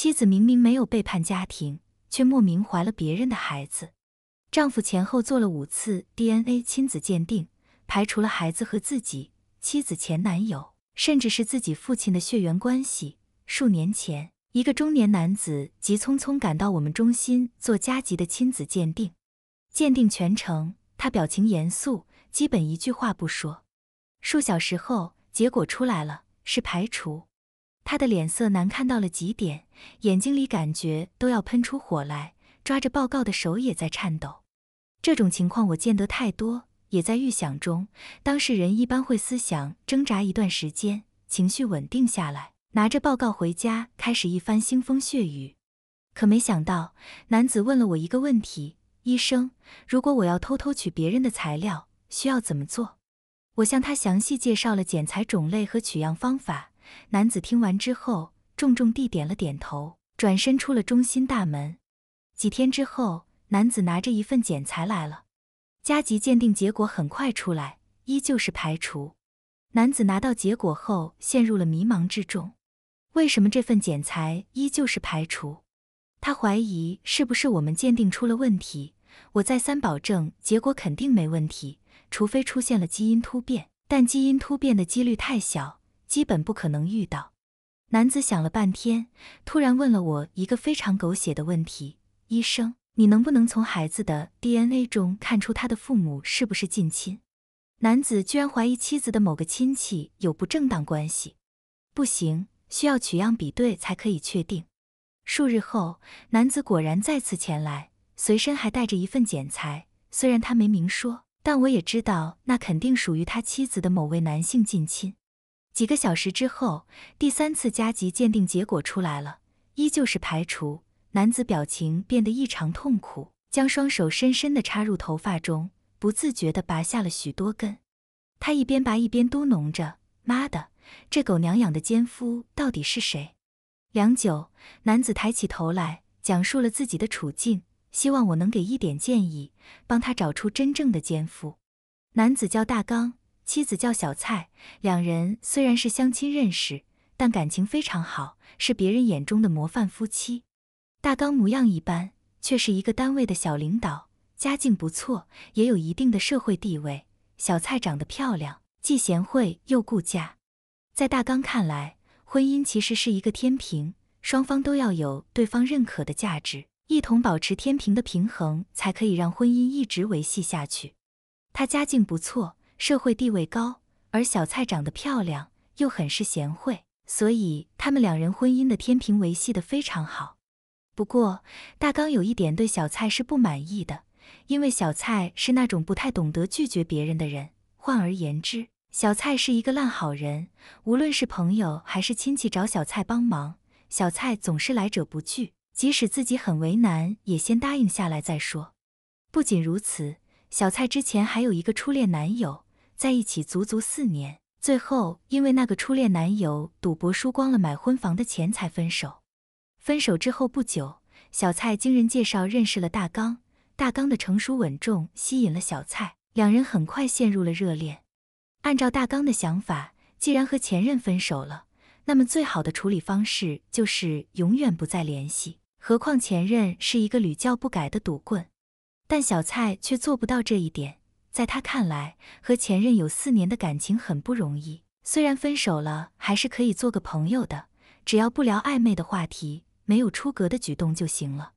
妻子明明没有背叛家庭，却莫名怀了别人的孩子。丈夫前后做了五次 DNA 亲子鉴定，排除了孩子和自己、妻子前男友，甚至是自己父亲的血缘关系。数年前，一个中年男子急匆匆赶到我们中心做加急的亲子鉴定，鉴定全程他表情严肃，基本一句话不说。数小时后，结果出来了，是排除。他的脸色难看到了极点，眼睛里感觉都要喷出火来，抓着报告的手也在颤抖。这种情况我见得太多，也在预想中。当事人一般会思想挣扎一段时间，情绪稳定下来，拿着报告回家，开始一番腥风血雨。可没想到，男子问了我一个问题：“医生，如果我要偷偷取别人的材料，需要怎么做？”我向他详细介绍了剪裁种类和取样方法。男子听完之后，重重地点了点头，转身出了中心大门。几天之后，男子拿着一份检材来了。加急鉴定结果很快出来，依旧是排除。男子拿到结果后，陷入了迷茫之中。为什么这份检材依旧是排除？他怀疑是不是我们鉴定出了问题？我再三保证，结果肯定没问题，除非出现了基因突变，但基因突变的几率太小。基本不可能遇到。男子想了半天，突然问了我一个非常狗血的问题：“医生，你能不能从孩子的 DNA 中看出他的父母是不是近亲？”男子居然怀疑妻子的某个亲戚有不正当关系。不行，需要取样比对才可以确定。数日后，男子果然再次前来，随身还带着一份检材。虽然他没明说，但我也知道那肯定属于他妻子的某位男性近亲。几个小时之后，第三次加急鉴定结果出来了，依旧是排除。男子表情变得异常痛苦，将双手深深地插入头发中，不自觉地拔下了许多根。他一边拔一边嘟哝着：“妈的，这狗娘养的奸夫到底是谁？”良久，男子抬起头来，讲述了自己的处境，希望我能给一点建议，帮他找出真正的奸夫。男子叫大刚。妻子叫小蔡，两人虽然是相亲认识，但感情非常好，是别人眼中的模范夫妻。大刚模样一般，却是一个单位的小领导，家境不错，也有一定的社会地位。小蔡长得漂亮，既贤惠又顾家。在大刚看来，婚姻其实是一个天平，双方都要有对方认可的价值，一同保持天平的平衡，才可以让婚姻一直维系下去。他家境不错。社会地位高，而小蔡长得漂亮，又很是贤惠，所以他们两人婚姻的天平维系得非常好。不过，大刚有一点对小蔡是不满意的，因为小蔡是那种不太懂得拒绝别人的人。换而言之，小蔡是一个烂好人，无论是朋友还是亲戚找小蔡帮忙，小蔡总是来者不拒，即使自己很为难，也先答应下来再说。不仅如此，小蔡之前还有一个初恋男友。在一起足足四年，最后因为那个初恋男友赌博输光了买婚房的钱才分手。分手之后不久，小蔡经人介绍认识了大刚。大刚的成熟稳重吸引了小蔡，两人很快陷入了热恋。按照大刚的想法，既然和前任分手了，那么最好的处理方式就是永远不再联系。何况前任是一个屡教不改的赌棍，但小蔡却做不到这一点。在他看来，和前任有四年的感情很不容易，虽然分手了，还是可以做个朋友的，只要不聊暧昧的话题，没有出格的举动就行了。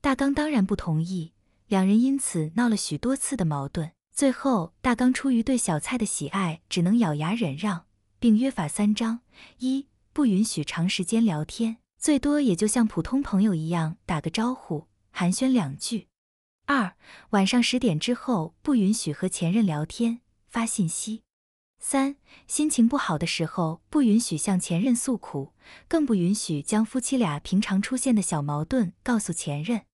大刚当然不同意，两人因此闹了许多次的矛盾，最后大刚出于对小蔡的喜爱，只能咬牙忍让，并约法三章：一不允许长时间聊天，最多也就像普通朋友一样打个招呼，寒暄两句。二晚上十点之后不允许和前任聊天发信息。三心情不好的时候不允许向前任诉苦，更不允许将夫妻俩平常出现的小矛盾告诉前任。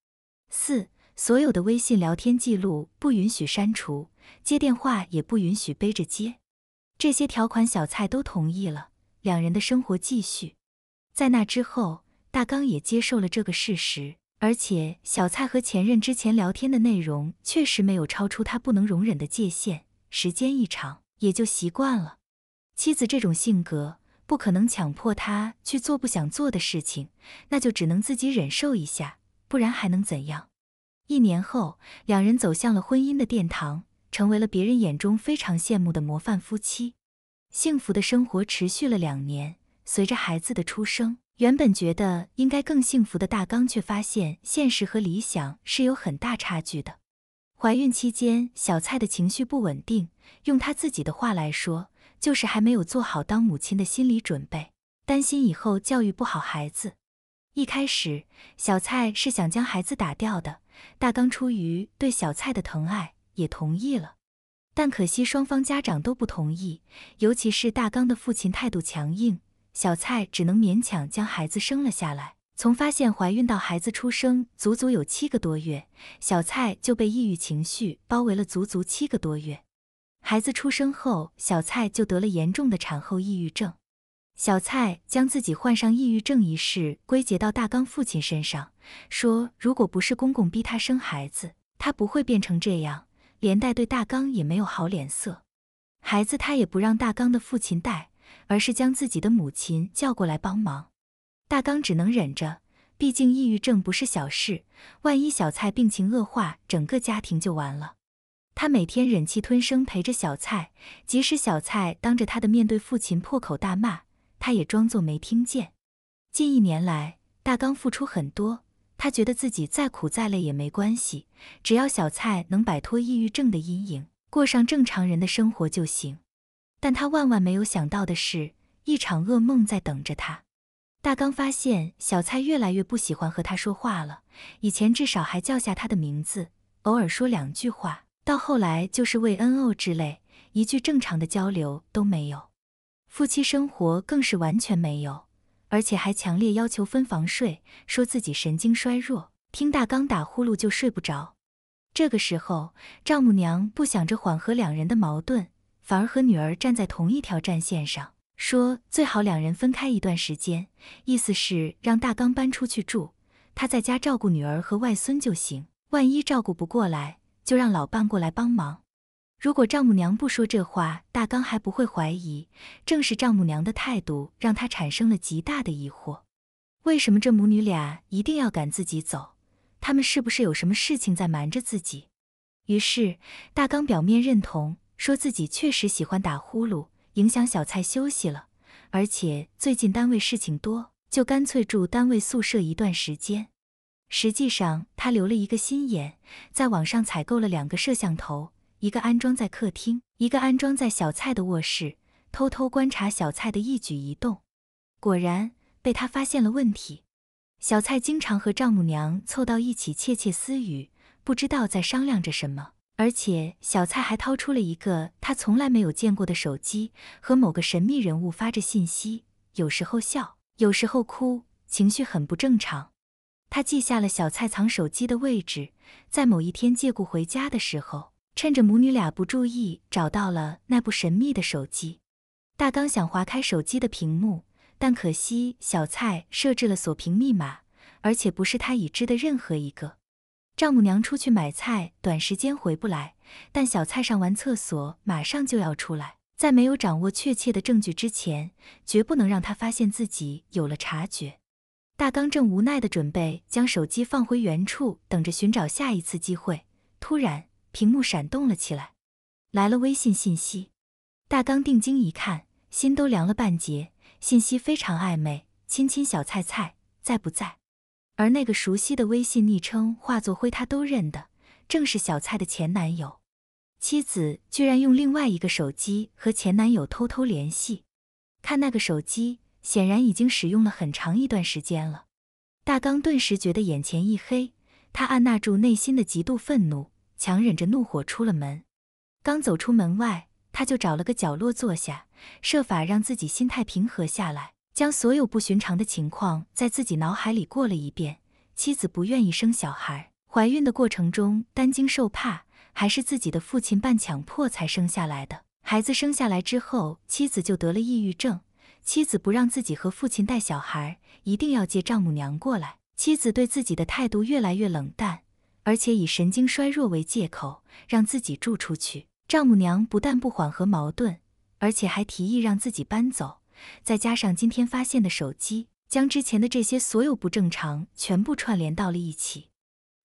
四所有的微信聊天记录不允许删除，接电话也不允许背着接。这些条款小蔡都同意了，两人的生活继续。在那之后，大刚也接受了这个事实。而且小蔡和前任之前聊天的内容确实没有超出他不能容忍的界限，时间一长也就习惯了。妻子这种性格不可能强迫他去做不想做的事情，那就只能自己忍受一下，不然还能怎样？一年后，两人走向了婚姻的殿堂，成为了别人眼中非常羡慕的模范夫妻。幸福的生活持续了两年，随着孩子的出生。原本觉得应该更幸福的大刚，却发现现实和理想是有很大差距的。怀孕期间，小蔡的情绪不稳定，用她自己的话来说，就是还没有做好当母亲的心理准备，担心以后教育不好孩子。一开始，小蔡是想将孩子打掉的，大刚出于对小蔡的疼爱，也同意了。但可惜，双方家长都不同意，尤其是大刚的父亲态度强硬。小蔡只能勉强将孩子生了下来。从发现怀孕到孩子出生，足足有七个多月。小蔡就被抑郁情绪包围了足足七个多月。孩子出生后，小蔡就得了严重的产后抑郁症。小蔡将自己患上抑郁症一事归结到大刚父亲身上，说如果不是公公逼她生孩子，她不会变成这样。连带对大刚也没有好脸色，孩子她也不让大刚的父亲带。而是将自己的母亲叫过来帮忙，大刚只能忍着，毕竟抑郁症不是小事，万一小蔡病情恶化，整个家庭就完了。他每天忍气吞声陪着小蔡，即使小蔡当着他的面对父亲破口大骂，他也装作没听见。近一年来，大刚付出很多，他觉得自己再苦再累也没关系，只要小蔡能摆脱抑郁症的阴影，过上正常人的生活就行。但他万万没有想到的是，一场噩梦在等着他。大刚发现小蔡越来越不喜欢和他说话了，以前至少还叫下他的名字，偶尔说两句话，到后来就是喂恩哦之类，一句正常的交流都没有。夫妻生活更是完全没有，而且还强烈要求分房睡，说自己神经衰弱，听大刚打呼噜就睡不着。这个时候，丈母娘不想着缓和两人的矛盾。反而和女儿站在同一条战线上，说最好两人分开一段时间，意思是让大刚搬出去住，他在家照顾女儿和外孙就行。万一照顾不过来，就让老伴过来帮忙。如果丈母娘不说这话，大刚还不会怀疑。正是丈母娘的态度让他产生了极大的疑惑：为什么这母女俩一定要赶自己走？他们是不是有什么事情在瞒着自己？于是大刚表面认同。说自己确实喜欢打呼噜，影响小蔡休息了，而且最近单位事情多，就干脆住单位宿舍一段时间。实际上，他留了一个心眼，在网上采购了两个摄像头，一个安装在客厅，一个安装在小蔡的卧室，偷偷观察小蔡的一举一动。果然被他发现了问题。小蔡经常和丈母娘凑到一起窃窃私语，不知道在商量着什么。而且小蔡还掏出了一个他从来没有见过的手机，和某个神秘人物发着信息，有时候笑，有时候哭，情绪很不正常。他记下了小蔡藏手机的位置，在某一天借故回家的时候，趁着母女俩不注意，找到了那部神秘的手机。大刚想划开手机的屏幕，但可惜小蔡设置了锁屏密码，而且不是他已知的任何一个。丈母娘出去买菜，短时间回不来。但小蔡上完厕所马上就要出来，在没有掌握确切的证据之前，绝不能让她发现自己有了察觉。大刚正无奈的准备将手机放回原处，等着寻找下一次机会。突然，屏幕闪动了起来，来了微信信息。大刚定睛一看，心都凉了半截。信息非常暧昧：“亲亲小菜菜，在不在？”而那个熟悉的微信昵称化作灰，他都认得，正是小蔡的前男友。妻子居然用另外一个手机和前男友偷偷联系，看那个手机显然已经使用了很长一段时间了。大刚顿时觉得眼前一黑，他按捺住内心的极度愤怒，强忍着怒火出了门。刚走出门外，他就找了个角落坐下，设法让自己心态平和下来。将所有不寻常的情况在自己脑海里过了一遍。妻子不愿意生小孩，怀孕的过程中担惊受怕，还是自己的父亲半强迫才生下来的。孩子生下来之后，妻子就得了抑郁症。妻子不让自己和父亲带小孩，一定要借丈母娘过来。妻子对自己的态度越来越冷淡，而且以神经衰弱为借口让自己住出去。丈母娘不但不缓和矛盾，而且还提议让自己搬走。再加上今天发现的手机，将之前的这些所有不正常全部串联到了一起。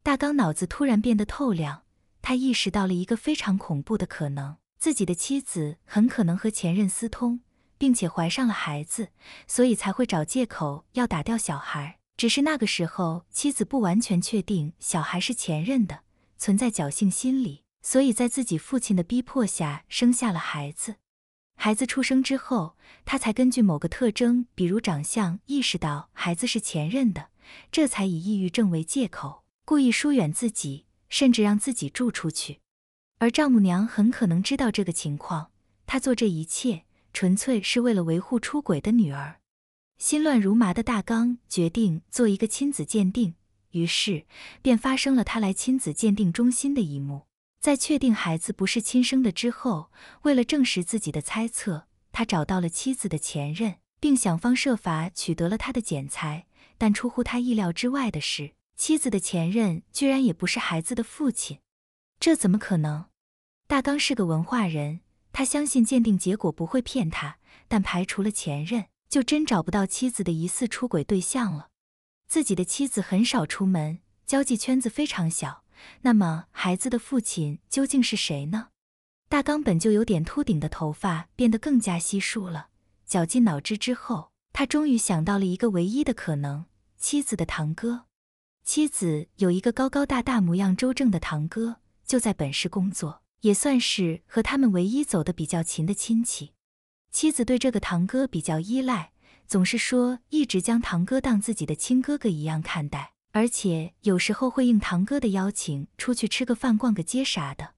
大刚脑子突然变得透亮，他意识到了一个非常恐怖的可能：自己的妻子很可能和前任私通，并且怀上了孩子，所以才会找借口要打掉小孩。只是那个时候，妻子不完全确定小孩是前任的，存在侥幸心理，所以在自己父亲的逼迫下生下了孩子。孩子出生之后，他才根据某个特征，比如长相，意识到孩子是前任的，这才以抑郁症为借口，故意疏远自己，甚至让自己住出去。而丈母娘很可能知道这个情况，她做这一切纯粹是为了维护出轨的女儿。心乱如麻的大刚决定做一个亲子鉴定，于是便发生了他来亲子鉴定中心的一幕。在确定孩子不是亲生的之后，为了证实自己的猜测，他找到了妻子的前任，并想方设法取得了他的剪裁。但出乎他意料之外的是，妻子的前任居然也不是孩子的父亲。这怎么可能？大刚是个文化人，他相信鉴定结果不会骗他，但排除了前任，就真找不到妻子的疑似出轨对象了。自己的妻子很少出门，交际圈子非常小。那么孩子的父亲究竟是谁呢？大刚本就有点秃顶的头发变得更加稀疏了。绞尽脑汁之后，他终于想到了一个唯一的可能：妻子的堂哥。妻子有一个高高大大、模样周正的堂哥，就在本市工作，也算是和他们唯一走得比较勤的亲戚。妻子对这个堂哥比较依赖，总是说一直将堂哥当自己的亲哥哥一样看待。而且有时候会应堂哥的邀请出去吃个饭、逛个街啥的。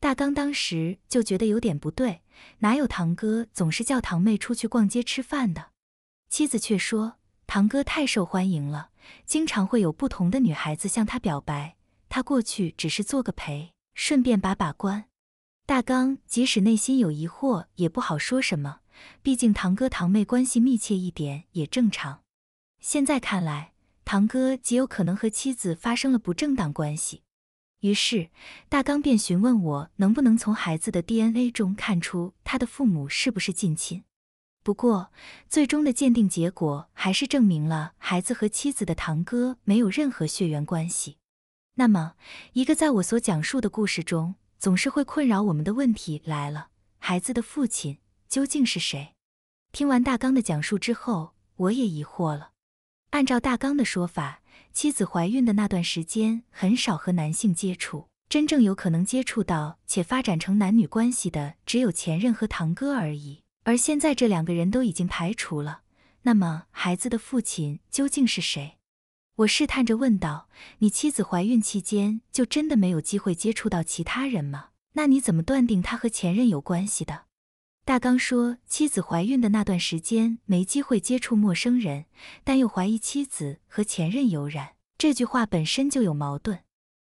大刚当时就觉得有点不对，哪有堂哥总是叫堂妹出去逛街吃饭的？妻子却说堂哥太受欢迎了，经常会有不同的女孩子向他表白，他过去只是做个陪，顺便把把关。大刚即使内心有疑惑，也不好说什么，毕竟堂哥堂妹关系密切一点也正常。现在看来。堂哥极有可能和妻子发生了不正当关系，于是大刚便询问我能不能从孩子的 DNA 中看出他的父母是不是近亲。不过，最终的鉴定结果还是证明了孩子和妻子的堂哥没有任何血缘关系。那么，一个在我所讲述的故事中总是会困扰我们的问题来了：孩子的父亲究竟是谁？听完大刚的讲述之后，我也疑惑了。按照大纲的说法，妻子怀孕的那段时间很少和男性接触，真正有可能接触到且发展成男女关系的只有前任和堂哥而已。而现在这两个人都已经排除了，那么孩子的父亲究竟是谁？我试探着问道：“你妻子怀孕期间就真的没有机会接触到其他人吗？那你怎么断定他和前任有关系的？”大刚说，妻子怀孕的那段时间没机会接触陌生人，但又怀疑妻子和前任有染。这句话本身就有矛盾。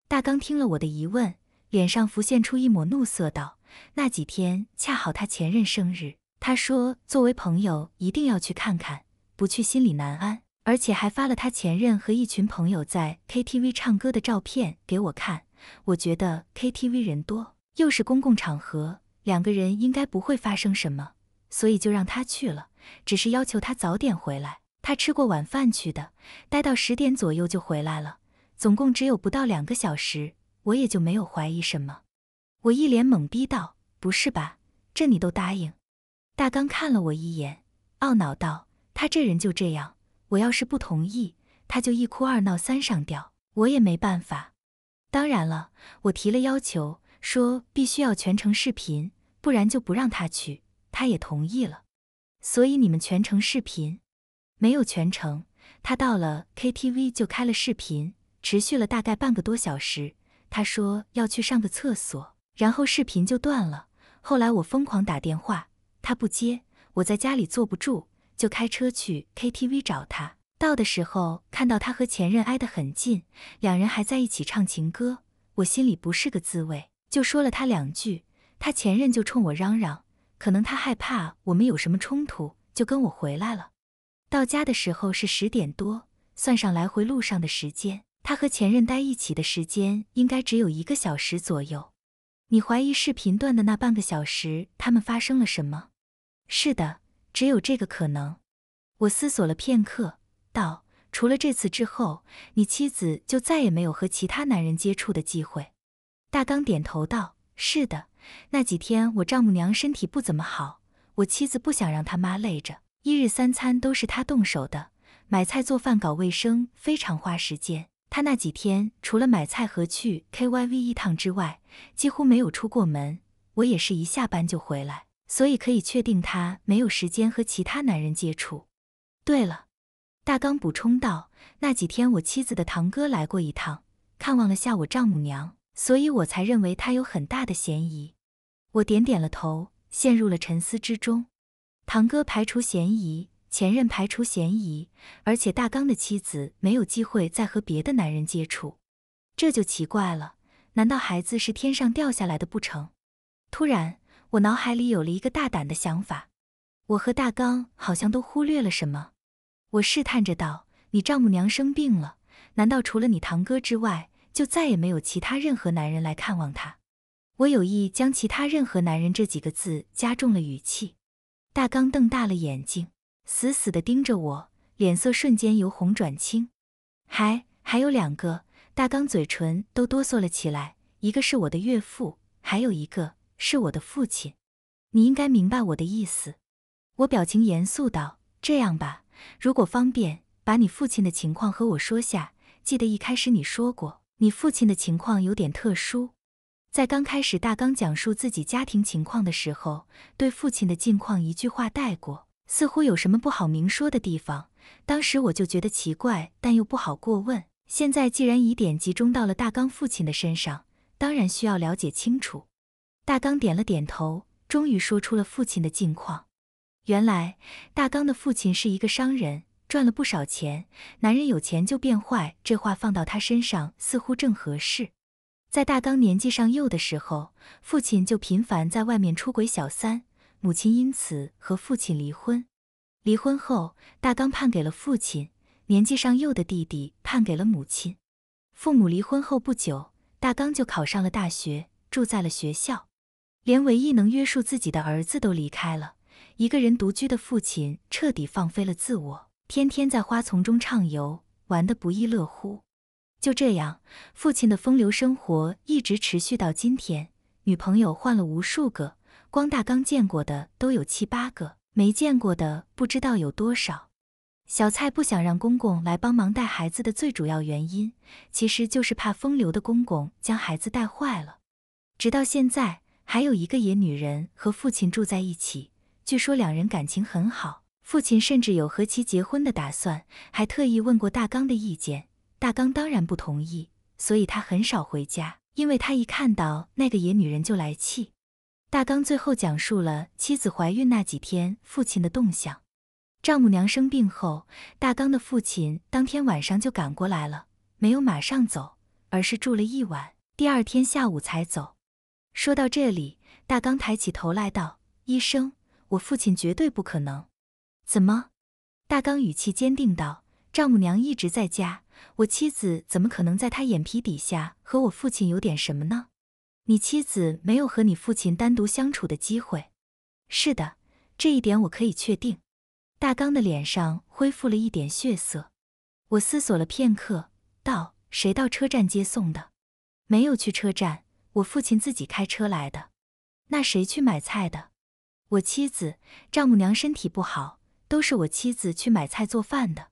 大刚听了我的疑问，脸上浮现出一抹怒色，道：“那几天恰好他前任生日，他说作为朋友一定要去看看，不去心里难安。而且还发了他前任和一群朋友在 KTV 唱歌的照片给我看。我觉得 KTV 人多，又是公共场合。”两个人应该不会发生什么，所以就让他去了，只是要求他早点回来。他吃过晚饭去的，待到十点左右就回来了，总共只有不到两个小时，我也就没有怀疑什么。我一脸懵逼道：“不是吧，这你都答应？”大刚看了我一眼，懊恼道：“他这人就这样，我要是不同意，他就一哭二闹三上吊，我也没办法。当然了，我提了要求。”说必须要全程视频，不然就不让他去。他也同意了。所以你们全程视频，没有全程。他到了 KTV 就开了视频，持续了大概半个多小时。他说要去上个厕所，然后视频就断了。后来我疯狂打电话，他不接。我在家里坐不住，就开车去 KTV 找他。到的时候看到他和前任挨得很近，两人还在一起唱情歌，我心里不是个滋味。就说了他两句，他前任就冲我嚷嚷。可能他害怕我们有什么冲突，就跟我回来了。到家的时候是十点多，算上来回路上的时间，他和前任待一起的时间应该只有一个小时左右。你怀疑视频段的那半个小时他们发生了什么？是的，只有这个可能。我思索了片刻，道：“除了这次之后，你妻子就再也没有和其他男人接触的机会。”大刚点头道：“是的，那几天我丈母娘身体不怎么好，我妻子不想让她妈累着，一日三餐都是他动手的，买菜、做饭、搞卫生非常花时间。他那几天除了买菜和去 K Y V 一趟之外，几乎没有出过门。我也是一下班就回来，所以可以确定他没有时间和其他男人接触。”对了，大刚补充道：“那几天我妻子的堂哥来过一趟，看望了下我丈母娘。”所以我才认为他有很大的嫌疑。我点了点头，陷入了沉思之中。堂哥排除嫌疑，前任排除嫌疑，而且大刚的妻子没有机会再和别的男人接触，这就奇怪了。难道孩子是天上掉下来的不成？突然，我脑海里有了一个大胆的想法。我和大刚好像都忽略了什么。我试探着道：“你丈母娘生病了，难道除了你堂哥之外？”就再也没有其他任何男人来看望他。我有意将“其他任何男人”这几个字加重了语气。大刚瞪大了眼睛，死死地盯着我，脸色瞬间由红转青。还还有两个。大刚嘴唇都哆嗦了起来。一个是我的岳父，还有一个是我的父亲。你应该明白我的意思。我表情严肃道：“这样吧，如果方便，把你父亲的情况和我说下。记得一开始你说过。”你父亲的情况有点特殊，在刚开始大刚讲述自己家庭情况的时候，对父亲的近况一句话带过，似乎有什么不好明说的地方。当时我就觉得奇怪，但又不好过问。现在既然疑点集中到了大刚父亲的身上，当然需要了解清楚。大刚点了点头，终于说出了父亲的近况。原来，大刚的父亲是一个商人。赚了不少钱，男人有钱就变坏，这话放到他身上似乎正合适。在大刚年纪尚幼的时候，父亲就频繁在外面出轨，小三，母亲因此和父亲离婚。离婚后，大刚判给了父亲，年纪尚幼的弟弟判给了母亲。父母离婚后不久，大刚就考上了大学，住在了学校，连唯一能约束自己的儿子都离开了，一个人独居的父亲彻底放飞了自我。天天在花丛中畅游，玩得不亦乐乎。就这样，父亲的风流生活一直持续到今天。女朋友换了无数个，光大刚见过的都有七八个，没见过的不知道有多少。小蔡不想让公公来帮忙带孩子的最主要原因，其实就是怕风流的公公将孩子带坏了。直到现在，还有一个野女人和父亲住在一起，据说两人感情很好。父亲甚至有和其结婚的打算，还特意问过大刚的意见。大刚当然不同意，所以他很少回家，因为他一看到那个野女人就来气。大刚最后讲述了妻子怀孕那几天父亲的动向。丈母娘生病后，大刚的父亲当天晚上就赶过来了，没有马上走，而是住了一晚，第二天下午才走。说到这里，大刚抬起头来道：“医生，我父亲绝对不可能。”怎么？大刚语气坚定道：“丈母娘一直在家，我妻子怎么可能在她眼皮底下和我父亲有点什么呢？你妻子没有和你父亲单独相处的机会。是的，这一点我可以确定。”大刚的脸上恢复了一点血色。我思索了片刻，道：“谁到车站接送的？没有去车站，我父亲自己开车来的。那谁去买菜的？我妻子。丈母娘身体不好。”都是我妻子去买菜做饭的，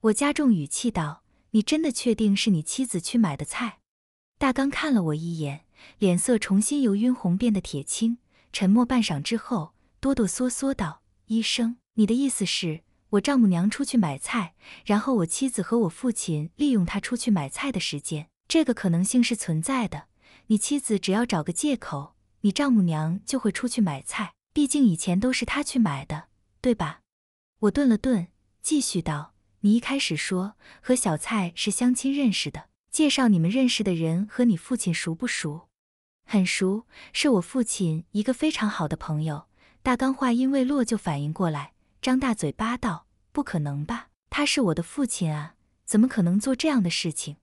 我加重语气道：“你真的确定是你妻子去买的菜？”大刚看了我一眼，脸色重新由晕红变得铁青，沉默半晌之后，哆哆嗦嗦道：“医生，你的意思是，我丈母娘出去买菜，然后我妻子和我父亲利用她出去买菜的时间，这个可能性是存在的。你妻子只要找个借口，你丈母娘就会出去买菜，毕竟以前都是她去买的，对吧？”我顿了顿，继续道：“你一开始说和小蔡是相亲认识的，介绍你们认识的人和你父亲熟不熟？很熟，是我父亲一个非常好的朋友。”大刚话音未落，就反应过来，张大嘴巴道：“不可能吧？他是我的父亲啊，怎么可能做这样的事情？”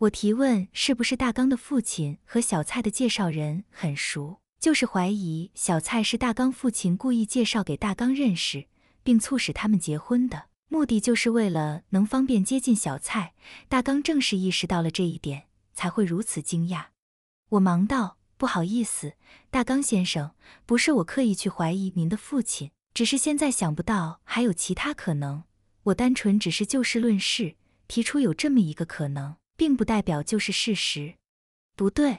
我提问：“是不是大刚的父亲和小蔡的介绍人很熟？就是怀疑小蔡是大刚父亲故意介绍给大刚认识？”并促使他们结婚的目的，就是为了能方便接近小蔡。大刚正是意识到了这一点，才会如此惊讶。我忙道：“不好意思，大刚先生，不是我刻意去怀疑您的父亲，只是现在想不到还有其他可能。我单纯只是就事论事，提出有这么一个可能，并不代表就是事实。”不对，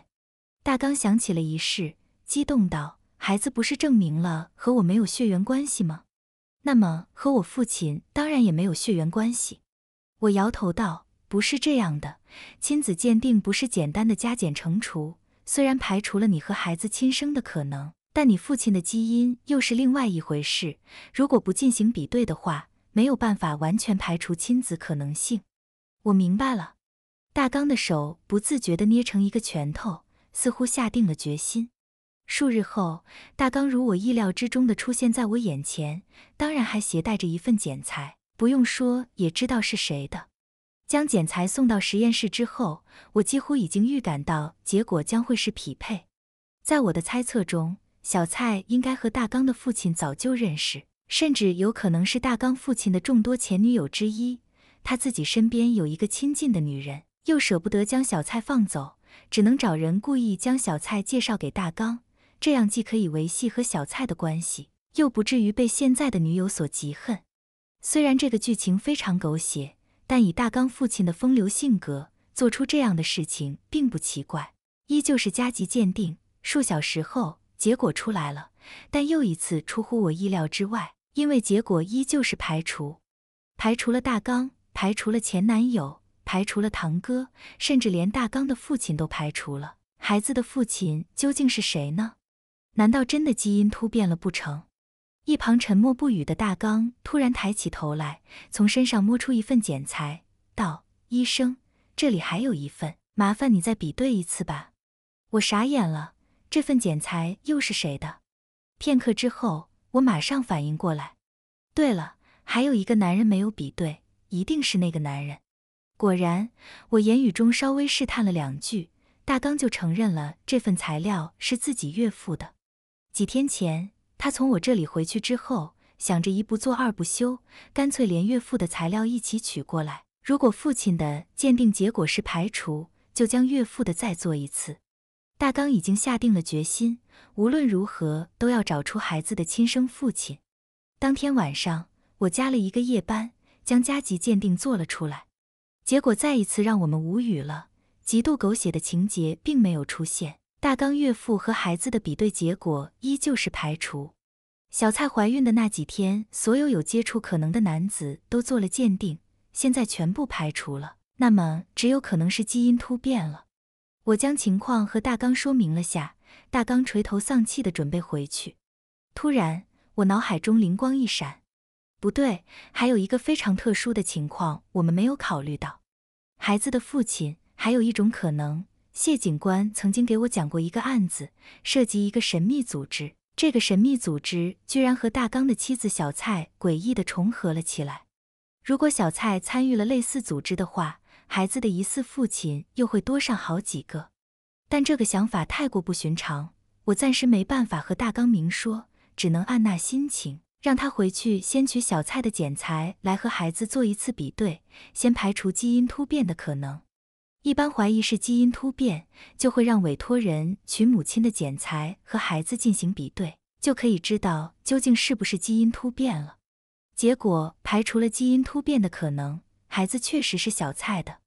大刚想起了一事，激动道：“孩子不是证明了和我没有血缘关系吗？”那么和我父亲当然也没有血缘关系，我摇头道：“不是这样的，亲子鉴定不是简单的加减乘除，虽然排除了你和孩子亲生的可能，但你父亲的基因又是另外一回事。如果不进行比对的话，没有办法完全排除亲子可能性。”我明白了，大刚的手不自觉的捏成一个拳头，似乎下定了决心。数日后，大刚如我意料之中的出现在我眼前，当然还携带着一份剪裁。不用说，也知道是谁的。将剪裁送到实验室之后，我几乎已经预感到结果将会是匹配。在我的猜测中，小蔡应该和大刚的父亲早就认识，甚至有可能是大刚父亲的众多前女友之一。他自己身边有一个亲近的女人，又舍不得将小蔡放走，只能找人故意将小蔡介绍给大刚。这样既可以维系和小蔡的关系，又不至于被现在的女友所嫉恨。虽然这个剧情非常狗血，但以大刚父亲的风流性格，做出这样的事情并不奇怪。依旧是加急鉴定，数小时后结果出来了，但又一次出乎我意料之外，因为结果依旧是排除。排除了大刚，排除了前男友，排除了堂哥，甚至连大刚的父亲都排除了。孩子的父亲究竟是谁呢？难道真的基因突变了不成？一旁沉默不语的大刚突然抬起头来，从身上摸出一份剪裁，道：“医生，这里还有一份，麻烦你再比对一次吧。”我傻眼了，这份剪裁又是谁的？片刻之后，我马上反应过来，对了，还有一个男人没有比对，一定是那个男人。果然，我言语中稍微试探了两句，大刚就承认了这份材料是自己岳父的。几天前，他从我这里回去之后，想着一不做二不休，干脆连岳父的材料一起取过来。如果父亲的鉴定结果是排除，就将岳父的再做一次。大刚已经下定了决心，无论如何都要找出孩子的亲生父亲。当天晚上，我加了一个夜班，将加急鉴定做了出来，结果再一次让我们无语了。极度狗血的情节并没有出现。大刚岳父和孩子的比对结果依旧是排除。小蔡怀孕的那几天，所有有接触可能的男子都做了鉴定，现在全部排除了。那么，只有可能是基因突变了。我将情况和大刚说明了下，大刚垂头丧气的准备回去。突然，我脑海中灵光一闪，不对，还有一个非常特殊的情况我们没有考虑到，孩子的父亲还有一种可能。谢警官曾经给我讲过一个案子，涉及一个神秘组织。这个神秘组织居然和大刚的妻子小蔡诡异地重合了起来。如果小蔡参与了类似组织的话，孩子的疑似父亲又会多上好几个。但这个想法太过不寻常，我暂时没办法和大刚明说，只能按捺心情，让他回去先取小蔡的检材来和孩子做一次比对，先排除基因突变的可能。一般怀疑是基因突变，就会让委托人取母亲的检材和孩子进行比对，就可以知道究竟是不是基因突变了。结果排除了基因突变的可能，孩子确实是小蔡的。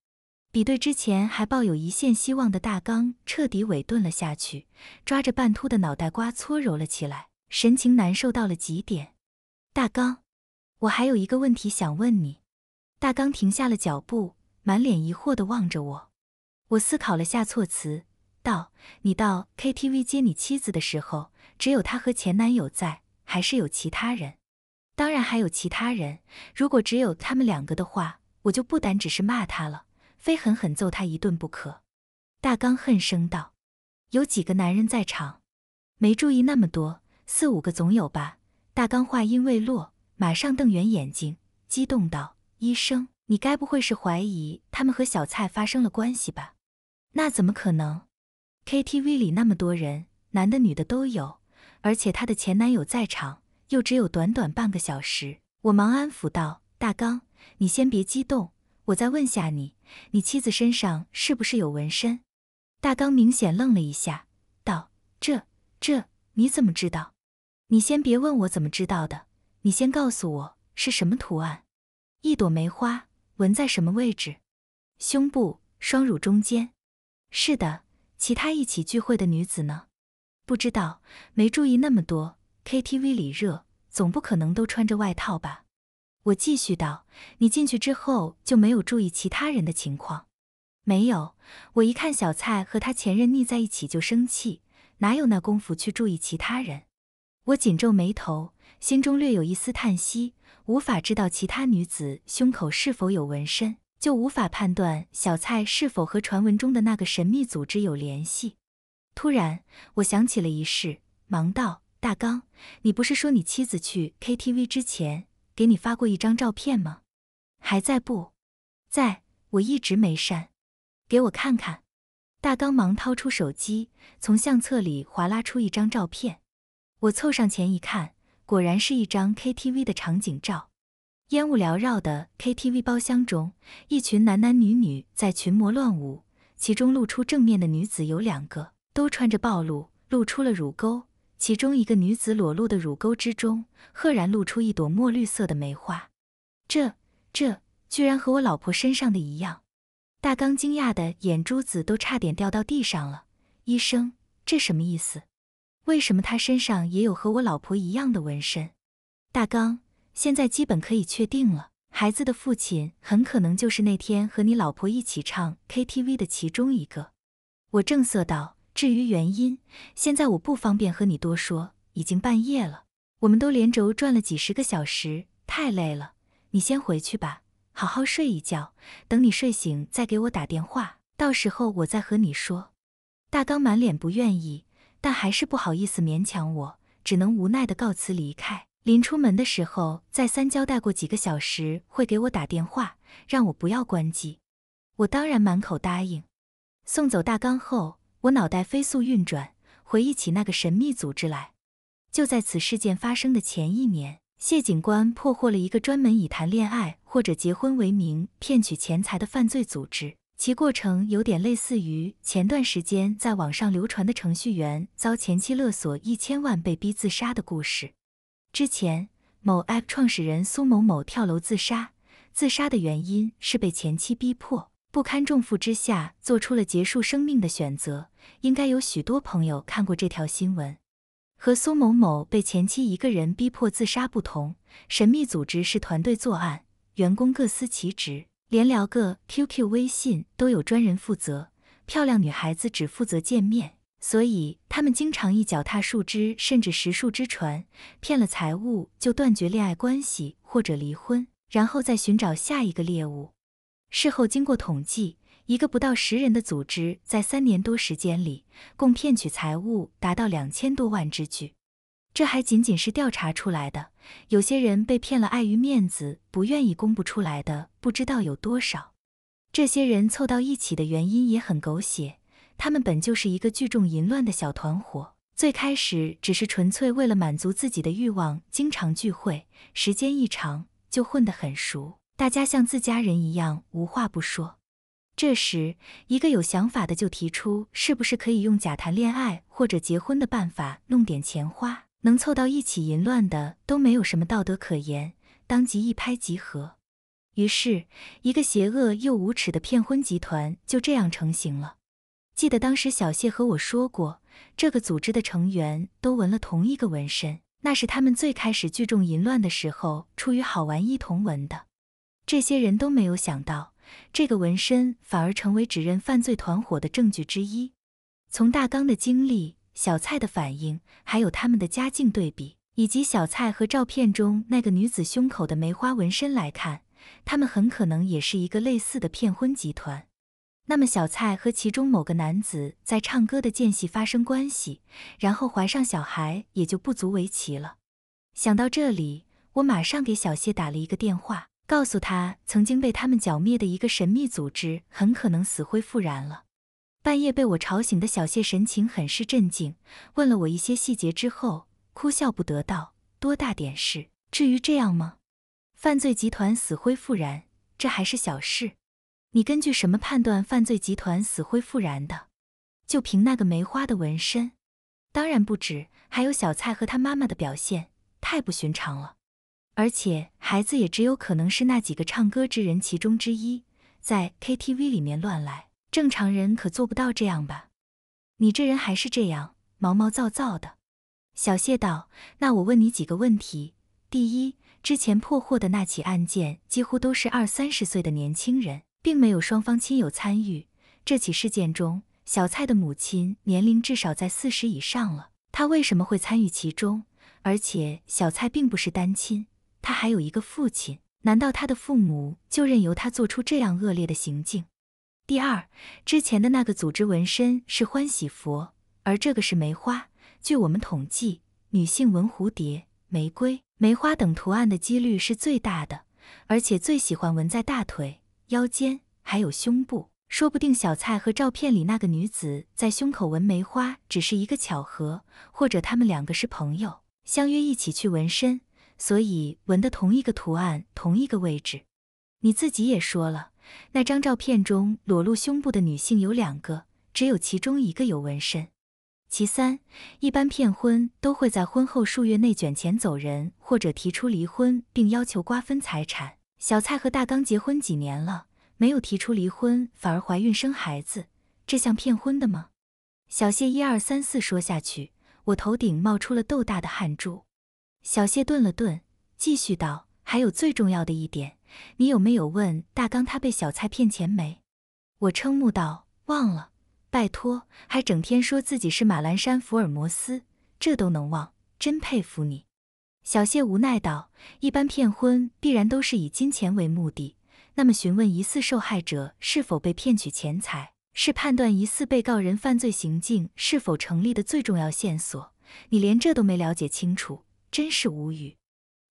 比对之前还抱有一线希望的大刚彻底萎顿了下去，抓着半秃的脑袋瓜搓揉了起来，神情难受到了极点。大刚，我还有一个问题想问你。大刚停下了脚步，满脸疑惑地望着我。我思考了下措辞，道：“你到 KTV 接你妻子的时候，只有她和前男友在，还是有其他人？当然还有其他人。如果只有他们两个的话，我就不单只是骂他了，非狠狠揍他一顿不可。”大刚恨声道：“有几个男人在场，没注意那么多，四五个总有吧。”大刚话音未落，马上瞪圆眼睛，激动道：“医生，你该不会是怀疑他们和小蔡发生了关系吧？”那怎么可能？KTV 里那么多人，男的女的都有，而且她的前男友在场，又只有短短半个小时。我忙安抚道：“大刚，你先别激动，我再问下你，你妻子身上是不是有纹身？”大刚明显愣了一下，道：“这、这，你怎么知道？”“你先别问我怎么知道的，你先告诉我是什么图案，一朵梅花，纹在什么位置？胸部，双乳中间。”是的，其他一起聚会的女子呢？不知道，没注意那么多。KTV 里热，总不可能都穿着外套吧？我继续道：“你进去之后就没有注意其他人的情况？”没有，我一看小蔡和他前任腻在一起就生气，哪有那功夫去注意其他人？我紧皱眉头，心中略有一丝叹息，无法知道其他女子胸口是否有纹身。就无法判断小蔡是否和传闻中的那个神秘组织有联系。突然，我想起了一事，忙道：“大刚，你不是说你妻子去 KTV 之前给你发过一张照片吗？还在不在？我一直没删，给我看看。”大刚忙掏出手机，从相册里划拉出一张照片。我凑上前一看，果然是一张 KTV 的场景照。烟雾缭绕的 KTV 包厢中，一群男男女女在群魔乱舞。其中露出正面的女子有两个，都穿着暴露，露出了乳沟。其中一个女子裸露的乳沟之中，赫然露出一朵墨绿色的梅花。这、这居然和我老婆身上的一样！大刚惊讶的眼珠子都差点掉到地上了。医生，这什么意思？为什么她身上也有和我老婆一样的纹身？大刚。现在基本可以确定了，孩子的父亲很可能就是那天和你老婆一起唱 KTV 的其中一个。我正色道：“至于原因，现在我不方便和你多说，已经半夜了，我们都连轴转了几十个小时，太累了，你先回去吧，好好睡一觉，等你睡醒再给我打电话，到时候我再和你说。”大刚满脸不愿意，但还是不好意思勉强我，只能无奈的告辞离开。临出门的时候，再三交代过几个小时会给我打电话，让我不要关机。我当然满口答应。送走大纲后，我脑袋飞速运转，回忆起那个神秘组织来。就在此事件发生的前一年，谢警官破获了一个专门以谈恋爱或者结婚为名骗取钱财的犯罪组织，其过程有点类似于前段时间在网上流传的程序员遭前妻勒索一千万被逼自杀的故事。之前，某 App 创始人苏某某跳楼自杀，自杀的原因是被前妻逼迫，不堪重负之下做出了结束生命的选择。应该有许多朋友看过这条新闻。和苏某某被前妻一个人逼迫自杀不同，神秘组织是团队作案，员工各司其职，连聊个 QQ、微信都有专人负责，漂亮女孩子只负责见面。所以，他们经常一脚踏数只，甚至十数只船，骗了财物就断绝恋爱关系或者离婚，然后再寻找下一个猎物。事后经过统计，一个不到十人的组织，在三年多时间里，共骗取财物达到两千多万之巨。这还仅仅是调查出来的，有些人被骗了，碍于面子不愿意公布出来的，不知道有多少。这些人凑到一起的原因也很狗血。他们本就是一个聚众淫乱的小团伙，最开始只是纯粹为了满足自己的欲望，经常聚会。时间一长，就混得很熟，大家像自家人一样，无话不说。这时，一个有想法的就提出，是不是可以用假谈恋爱或者结婚的办法弄点钱花？能凑到一起淫乱的都没有什么道德可言，当即一拍即合。于是，一个邪恶又无耻的骗婚集团就这样成型了。记得当时小谢和我说过，这个组织的成员都纹了同一个纹身，那是他们最开始聚众淫乱的时候，出于好玩一同纹的。这些人都没有想到，这个纹身反而成为指认犯罪团伙的证据之一。从大刚的经历、小蔡的反应，还有他们的家境对比，以及小蔡和照片中那个女子胸口的梅花纹身来看，他们很可能也是一个类似的骗婚集团。那么小蔡和其中某个男子在唱歌的间隙发生关系，然后怀上小孩也就不足为奇了。想到这里，我马上给小谢打了一个电话，告诉他曾经被他们剿灭的一个神秘组织很可能死灰复燃了。半夜被我吵醒的小谢神情很是镇静，问了我一些细节之后，哭笑不得道：“多大点事？至于这样吗？犯罪集团死灰复燃，这还是小事。”你根据什么判断犯罪集团死灰复燃的？就凭那个梅花的纹身？当然不止，还有小蔡和他妈妈的表现太不寻常了。而且孩子也只有可能是那几个唱歌之人其中之一，在 KTV 里面乱来，正常人可做不到这样吧？你这人还是这样毛毛躁躁的。小谢道：“那我问你几个问题。第一，之前破获的那起案件几乎都是二三十岁的年轻人。”并没有双方亲友参与这起事件中，小蔡的母亲年龄至少在四十以上了。她为什么会参与其中？而且小蔡并不是单亲，她还有一个父亲，难道他的父母就任由他做出这样恶劣的行径？第二，之前的那个组织纹身是欢喜佛，而这个是梅花。据我们统计，女性纹蝴蝶、玫瑰、梅花等图案的几率是最大的，而且最喜欢纹在大腿。腰间还有胸部，说不定小蔡和照片里那个女子在胸口纹梅花只是一个巧合，或者他们两个是朋友，相约一起去纹身，所以纹的同一个图案，同一个位置。你自己也说了，那张照片中裸露胸部的女性有两个，只有其中一个有纹身。其三，一般骗婚都会在婚后数月内卷钱走人，或者提出离婚并要求瓜分财产。小蔡和大刚结婚几年了，没有提出离婚，反而怀孕生孩子，这像骗婚的吗？小谢一二三四说下去，我头顶冒出了豆大的汗珠。小谢顿了顿，继续道：“还有最重要的一点，你有没有问大刚他被小蔡骗钱没？”我瞠目道：“忘了，拜托，还整天说自己是马栏山福尔摩斯，这都能忘，真佩服你。”小谢无奈道：“一般骗婚必然都是以金钱为目的，那么询问疑似受害者是否被骗取钱财，是判断疑似被告人犯罪行径是否成立的最重要线索。你连这都没了解清楚，真是无语。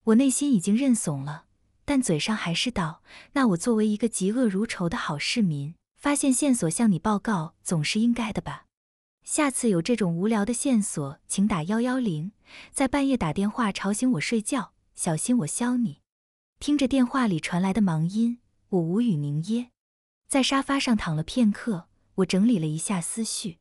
我内心已经认怂了，但嘴上还是道：那我作为一个嫉恶如仇的好市民，发现线索向你报告，总是应该的吧？”下次有这种无聊的线索，请打幺幺零，在半夜打电话吵醒我睡觉，小心我削你！听着电话里传来的忙音，我无语凝噎，在沙发上躺了片刻，我整理了一下思绪。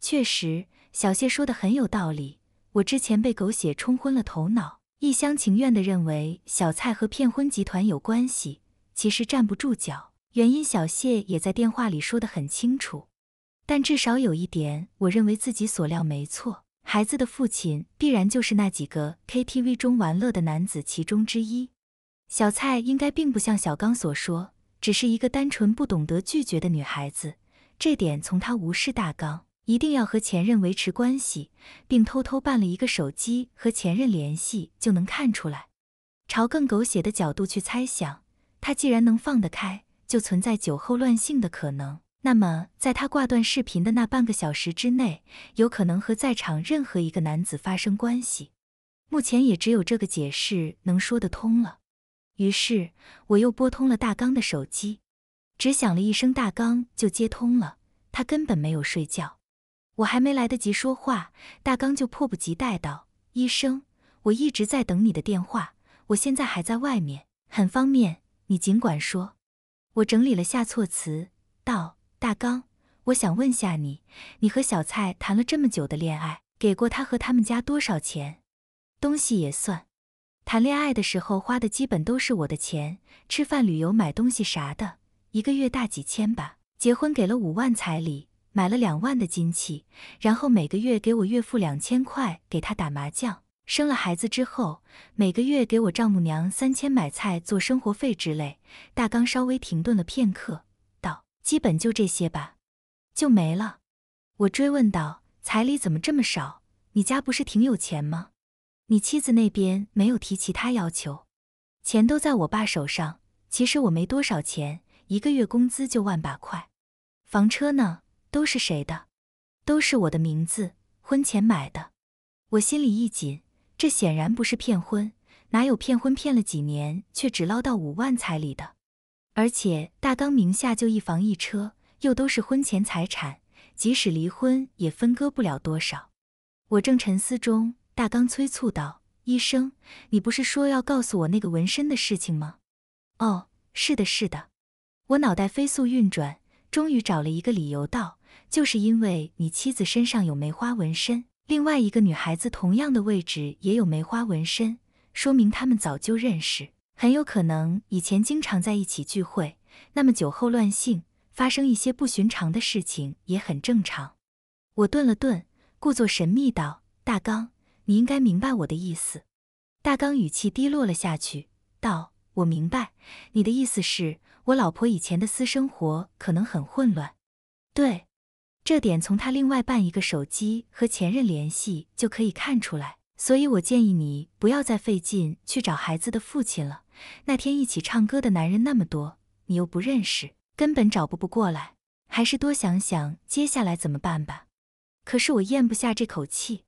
确实，小谢说的很有道理。我之前被狗血冲昏了头脑，一厢情愿的认为小蔡和骗婚集团有关系，其实站不住脚。原因小谢也在电话里说得很清楚。但至少有一点，我认为自己所料没错，孩子的父亲必然就是那几个 KTV 中玩乐的男子其中之一。小蔡应该并不像小刚所说，只是一个单纯不懂得拒绝的女孩子，这点从她无视大刚，一定要和前任维持关系，并偷偷办了一个手机和前任联系就能看出来。朝更狗血的角度去猜想，她既然能放得开，就存在酒后乱性的可能。那么，在他挂断视频的那半个小时之内，有可能和在场任何一个男子发生关系。目前也只有这个解释能说得通了。于是，我又拨通了大刚的手机，只响了一声，大刚就接通了。他根本没有睡觉。我还没来得及说话，大刚就迫不及待道：“医生，我一直在等你的电话，我现在还在外面，很方便，你尽管说。”我整理了下措辞，道。大刚，我想问下你，你和小蔡谈了这么久的恋爱，给过他和他们家多少钱？东西也算，谈恋爱的时候花的基本都是我的钱，吃饭、旅游、买东西啥的，一个月大几千吧。结婚给了五万彩礼，买了两万的金器，然后每个月给我岳父两千块，给他打麻将。生了孩子之后，每个月给我丈母娘三千，买菜、做生活费之类。大刚稍微停顿了片刻。基本就这些吧，就没了。我追问道：“彩礼怎么这么少？你家不是挺有钱吗？你妻子那边没有提其他要求？钱都在我爸手上。其实我没多少钱，一个月工资就万把块。房车呢？都是谁的？都是我的名字，婚前买的。我心里一紧，这显然不是骗婚，哪有骗婚骗了几年却只捞到五万彩礼的？”而且大刚名下就一房一车，又都是婚前财产，即使离婚也分割不了多少。我正沉思中，大刚催促道：“医生，你不是说要告诉我那个纹身的事情吗？”“哦，是的，是的。”我脑袋飞速运转，终于找了一个理由道：“就是因为你妻子身上有梅花纹身，另外一个女孩子同样的位置也有梅花纹身，说明他们早就认识。”很有可能以前经常在一起聚会，那么酒后乱性发生一些不寻常的事情也很正常。我顿了顿，故作神秘道：“大刚，你应该明白我的意思。”大刚语气低落了下去，道：“我明白你的意思，是我老婆以前的私生活可能很混乱。对，这点从她另外办一个手机和前任联系就可以看出来。所以我建议你不要再费劲去找孩子的父亲了。”那天一起唱歌的男人那么多，你又不认识，根本找不不过来。还是多想想接下来怎么办吧。可是我咽不下这口气，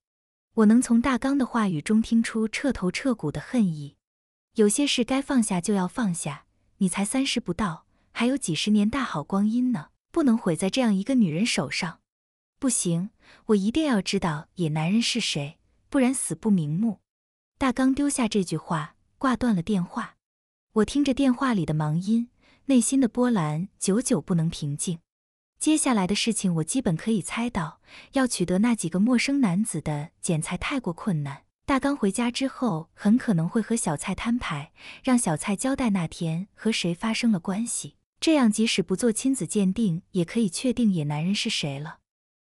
我能从大刚的话语中听出彻头彻骨的恨意。有些事该放下就要放下。你才三十不到，还有几十年大好光阴呢，不能毁在这样一个女人手上。不行，我一定要知道野男人是谁，不然死不瞑目。大刚丢下这句话，挂断了电话。我听着电话里的忙音，内心的波澜久久不能平静。接下来的事情我基本可以猜到，要取得那几个陌生男子的剪裁太过困难。大刚回家之后，很可能会和小蔡摊牌，让小蔡交代那天和谁发生了关系。这样，即使不做亲子鉴定，也可以确定野男人是谁了。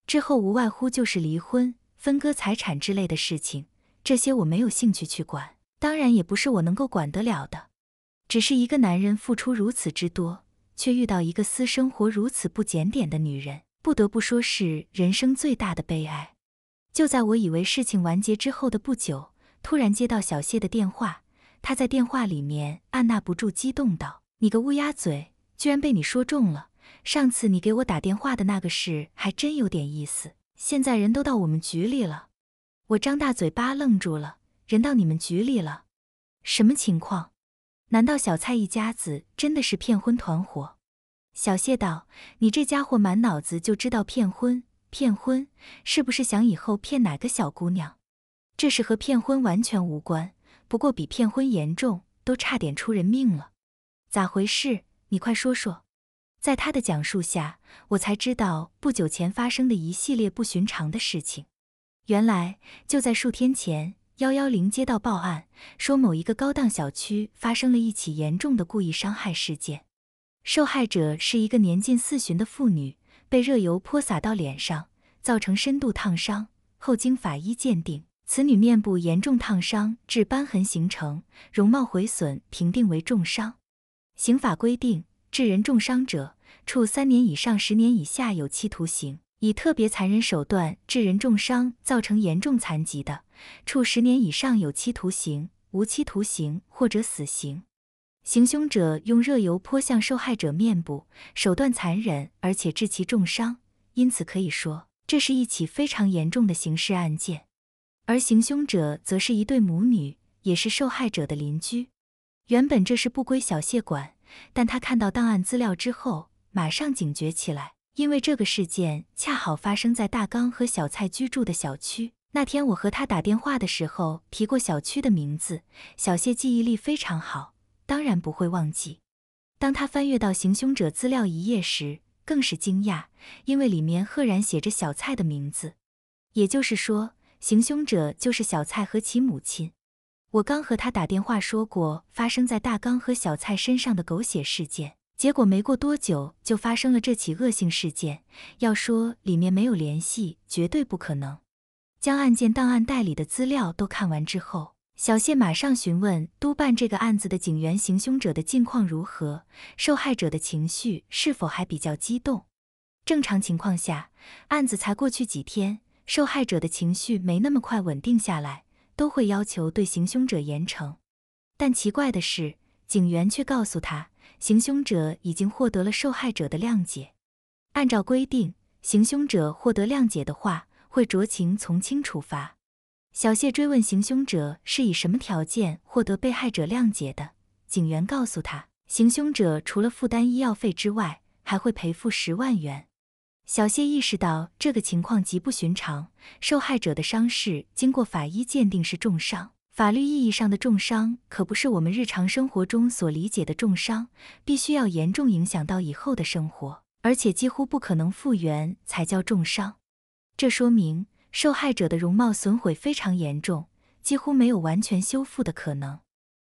之后无外乎就是离婚、分割财产之类的事情，这些我没有兴趣去管，当然也不是我能够管得了的。只是一个男人付出如此之多，却遇到一个私生活如此不检点的女人，不得不说是人生最大的悲哀。就在我以为事情完结之后的不久，突然接到小谢的电话，他在电话里面按捺不住激动道：“你个乌鸦嘴，居然被你说中了！上次你给我打电话的那个事，还真有点意思。现在人都到我们局里了。”我张大嘴巴愣住了：“人到你们局里了，什么情况？”难道小蔡一家子真的是骗婚团伙？小谢道：“你这家伙满脑子就知道骗婚，骗婚，是不是想以后骗哪个小姑娘？这是和骗婚完全无关，不过比骗婚严重，都差点出人命了。咋回事？你快说说。”在他的讲述下，我才知道不久前发生的一系列不寻常的事情。原来就在数天前。幺幺零接到报案，说某一个高档小区发生了一起严重的故意伤害事件。受害者是一个年近四旬的妇女，被热油泼洒到脸上，造成深度烫伤。后经法医鉴定，此女面部严重烫伤致瘢痕形成，容貌毁损，评定为重伤。刑法规定，致人重伤者，处三年以上十年以下有期徒刑。以特别残忍手段致人重伤，造成严重残疾的，处十年以上有期徒刑、无期徒刑或者死刑。行凶者用热油泼向受害者面部，手段残忍，而且致其重伤，因此可以说这是一起非常严重的刑事案件。而行凶者则是一对母女，也是受害者的邻居。原本这是不归小谢管，但他看到档案资料之后，马上警觉起来。因为这个事件恰好发生在大刚和小蔡居住的小区。那天我和他打电话的时候提过小区的名字，小谢记忆力非常好，当然不会忘记。当他翻阅到行凶者资料一页时，更是惊讶，因为里面赫然写着小蔡的名字。也就是说，行凶者就是小蔡和其母亲。我刚和他打电话说过发生在大刚和小蔡身上的狗血事件。结果没过多久就发生了这起恶性事件。要说里面没有联系，绝对不可能。将案件档案袋里的资料都看完之后，小谢马上询问督办这个案子的警员：行凶者的近况如何？受害者的情绪是否还比较激动？正常情况下，案子才过去几天，受害者的情绪没那么快稳定下来，都会要求对行凶者严惩。但奇怪的是，警员却告诉他。行凶者已经获得了受害者的谅解，按照规定，行凶者获得谅解的话，会酌情从轻处罚。小谢追问行凶者是以什么条件获得被害者谅解的，警员告诉他，行凶者除了负担医药费之外，还会赔付十万元。小谢意识到这个情况极不寻常，受害者的伤势经过法医鉴定是重伤。法律意义上的重伤可不是我们日常生活中所理解的重伤，必须要严重影响到以后的生活，而且几乎不可能复原才叫重伤。这说明受害者的容貌损毁非常严重，几乎没有完全修复的可能。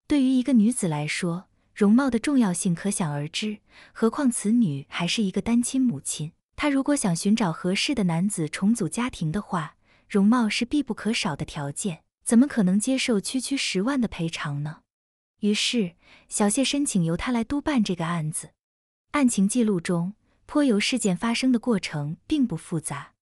对于一个女子来说，容貌的重要性可想而知。何况此女还是一个单亲母亲，她如果想寻找合适的男子重组家庭的话，容貌是必不可少的条件。怎么可能接受区区十万的赔偿呢？于是，小谢申请由他来督办这个案子。案情记录中，泼油事件发生的过程并不复杂。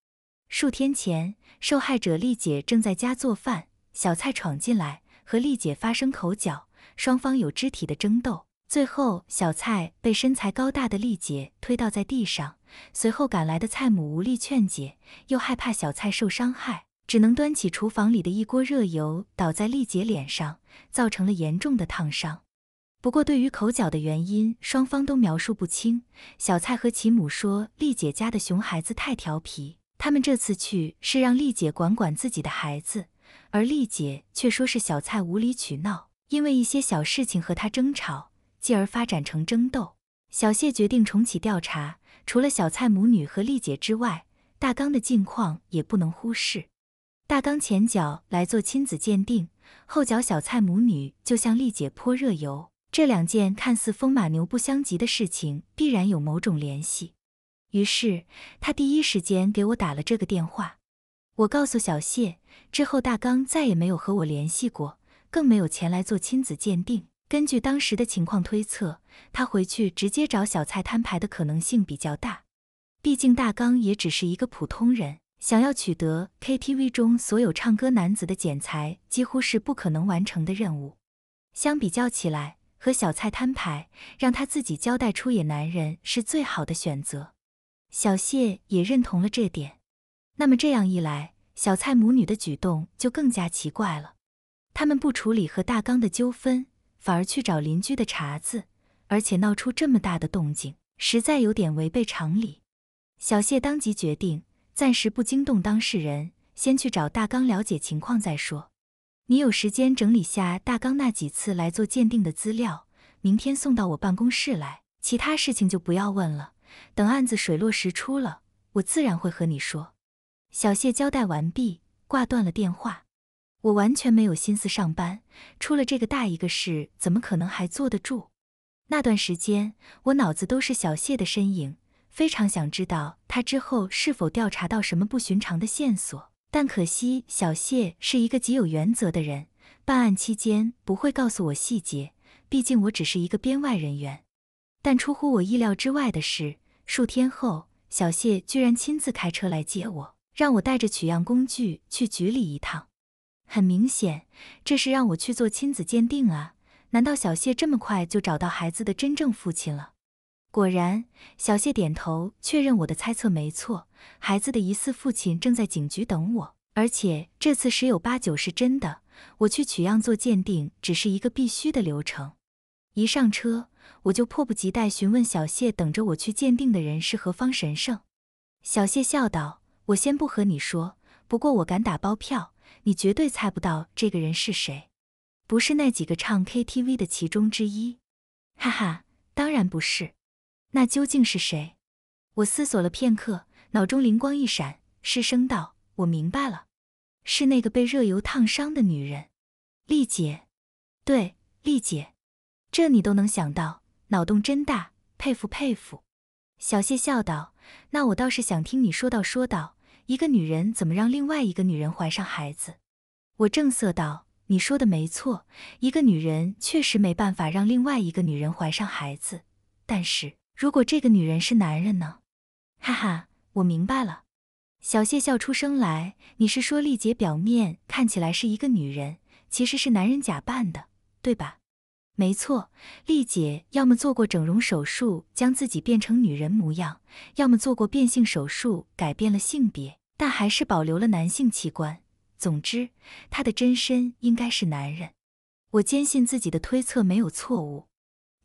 数天前，受害者丽姐正在家做饭，小蔡闯进来，和丽姐发生口角，双方有肢体的争斗。最后，小蔡被身材高大的丽姐推倒在地上。随后赶来的蔡母无力劝解，又害怕小蔡受伤害。只能端起厨房里的一锅热油倒在丽姐脸上，造成了严重的烫伤。不过，对于口角的原因，双方都描述不清。小蔡和其母说，丽姐家的熊孩子太调皮，他们这次去是让丽姐管管自己的孩子，而丽姐却说是小蔡无理取闹，因为一些小事情和他争吵，继而发展成争斗。小谢决定重启调查，除了小蔡母女和丽姐之外，大刚的近况也不能忽视。大纲前脚来做亲子鉴定，后脚小蔡母女就向丽姐泼热油。这两件看似风马牛不相及的事情，必然有某种联系。于是他第一时间给我打了这个电话。我告诉小谢，之后大纲再也没有和我联系过，更没有前来做亲子鉴定。根据当时的情况推测，他回去直接找小蔡摊牌的可能性比较大。毕竟大纲也只是一个普通人。想要取得 KTV 中所有唱歌男子的剪裁，几乎是不可能完成的任务。相比较起来，和小蔡摊牌，让他自己交代出野男人，是最好的选择。小谢也认同了这点。那么这样一来，小蔡母女的举动就更加奇怪了。他们不处理和大刚的纠纷，反而去找邻居的茬子，而且闹出这么大的动静，实在有点违背常理。小谢当即决定。暂时不惊动当事人，先去找大刚了解情况再说。你有时间整理下大刚那几次来做鉴定的资料，明天送到我办公室来。其他事情就不要问了，等案子水落石出了，我自然会和你说。小谢交代完毕，挂断了电话。我完全没有心思上班，出了这个大一个事，怎么可能还坐得住？那段时间，我脑子都是小谢的身影。非常想知道他之后是否调查到什么不寻常的线索，但可惜小谢是一个极有原则的人，办案期间不会告诉我细节，毕竟我只是一个编外人员。但出乎我意料之外的是，数天后，小谢居然亲自开车来接我，让我带着取样工具去局里一趟。很明显，这是让我去做亲子鉴定啊！难道小谢这么快就找到孩子的真正父亲了？果然，小谢点头确认我的猜测没错，孩子的疑似父亲正在警局等我，而且这次十有八九是真的。我去取样做鉴定，只是一个必须的流程。一上车，我就迫不及待询问小谢，等着我去鉴定的人是何方神圣？小谢笑道：“我先不和你说，不过我敢打包票，你绝对猜不到这个人是谁，不是那几个唱 KTV 的其中之一。”哈哈，当然不是。那究竟是谁？我思索了片刻，脑中灵光一闪，失声道：“我明白了，是那个被热油烫伤的女人，丽姐。”对，丽姐，这你都能想到，脑洞真大，佩服佩服。”小谢笑道：“那我倒是想听你说道说道，一个女人怎么让另外一个女人怀上孩子？”我正色道：“你说的没错，一个女人确实没办法让另外一个女人怀上孩子，但是。”如果这个女人是男人呢？哈哈，我明白了，小谢笑出声来。你是说丽姐表面看起来是一个女人，其实是男人假扮的，对吧？没错，丽姐要么做过整容手术，将自己变成女人模样，要么做过变性手术，改变了性别，但还是保留了男性器官。总之，她的真身应该是男人。我坚信自己的推测没有错误。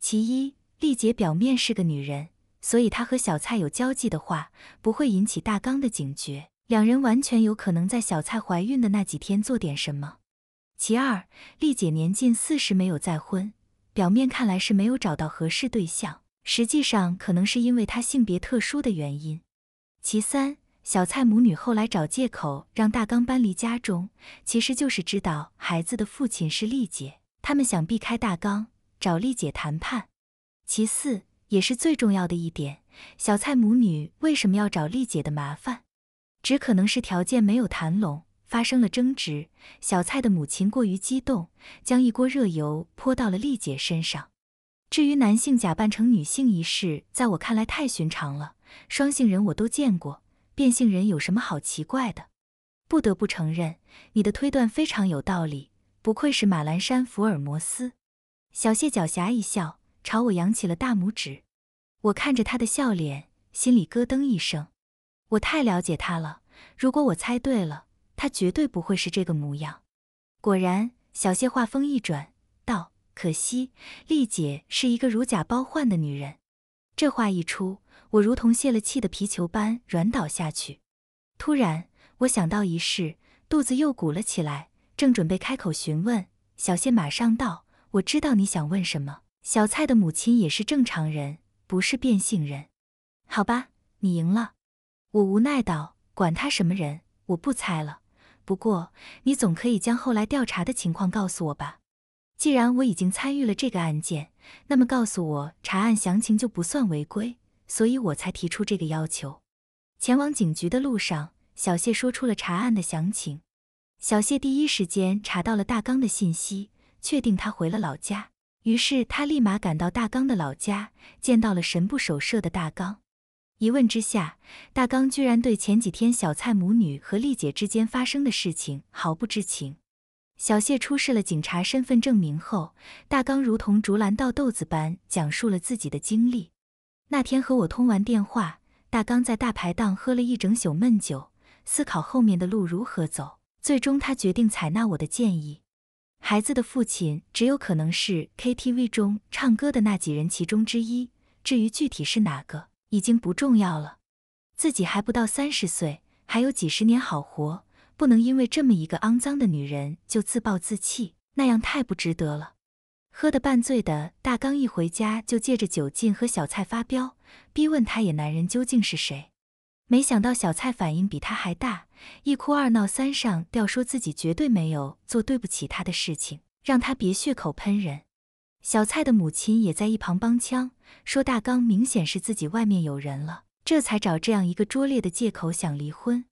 其一。丽姐表面是个女人，所以她和小蔡有交际的话，不会引起大刚的警觉。两人完全有可能在小蔡怀孕的那几天做点什么。其二，丽姐年近四十没有再婚，表面看来是没有找到合适对象，实际上可能是因为她性别特殊的原因。其三，小蔡母女后来找借口让大刚搬离家中，其实就是知道孩子的父亲是丽姐，他们想避开大刚，找丽姐谈判。其次，也是最重要的一点，小蔡母女为什么要找丽姐的麻烦？只可能是条件没有谈拢，发生了争执。小蔡的母亲过于激动，将一锅热油泼到了丽姐身上。至于男性假扮成女性一事，在我看来太寻常了，双性人我都见过，变性人有什么好奇怪的？不得不承认，你的推断非常有道理，不愧是马兰山福尔摩斯。小谢狡黠一笑。朝我扬起了大拇指，我看着他的笑脸，心里咯噔一声。我太了解他了，如果我猜对了，他绝对不会是这个模样。果然，小谢话锋一转，道：“可惜，丽姐是一个如假包换的女人。”这话一出，我如同泄了气的皮球般软倒下去。突然，我想到一事，肚子又鼓了起来，正准备开口询问，小谢马上道：“我知道你想问什么。”小蔡的母亲也是正常人，不是变性人，好吧，你赢了。我无奈道：“管他什么人，我不猜了。不过你总可以将后来调查的情况告诉我吧？既然我已经参与了这个案件，那么告诉我查案详情就不算违规，所以我才提出这个要求。”前往警局的路上，小谢说出了查案的详情。小谢第一时间查到了大刚的信息，确定他回了老家。于是他立马赶到大刚的老家，见到了神不守舍的大刚。一问之下，大刚居然对前几天小蔡母女和丽姐之间发生的事情毫不知情。小谢出示了警察身份证明后，大刚如同竹篮倒豆子般讲述了自己的经历。那天和我通完电话，大刚在大排档喝了一整宿闷酒，思考后面的路如何走。最终，他决定采纳我的建议。孩子的父亲只有可能是 KTV 中唱歌的那几人其中之一，至于具体是哪个，已经不重要了。自己还不到三十岁，还有几十年好活，不能因为这么一个肮脏的女人就自暴自弃，那样太不值得了。喝得半醉的大刚一回家，就借着酒劲和小蔡发飙，逼问他野男人究竟是谁。没想到小蔡反应比他还大。一哭二闹三上吊，说自己绝对没有做对不起他的事情，让他别血口喷人。小蔡的母亲也在一旁帮腔，说大刚明显是自己外面有人了，这才找这样一个拙劣的借口想离婚。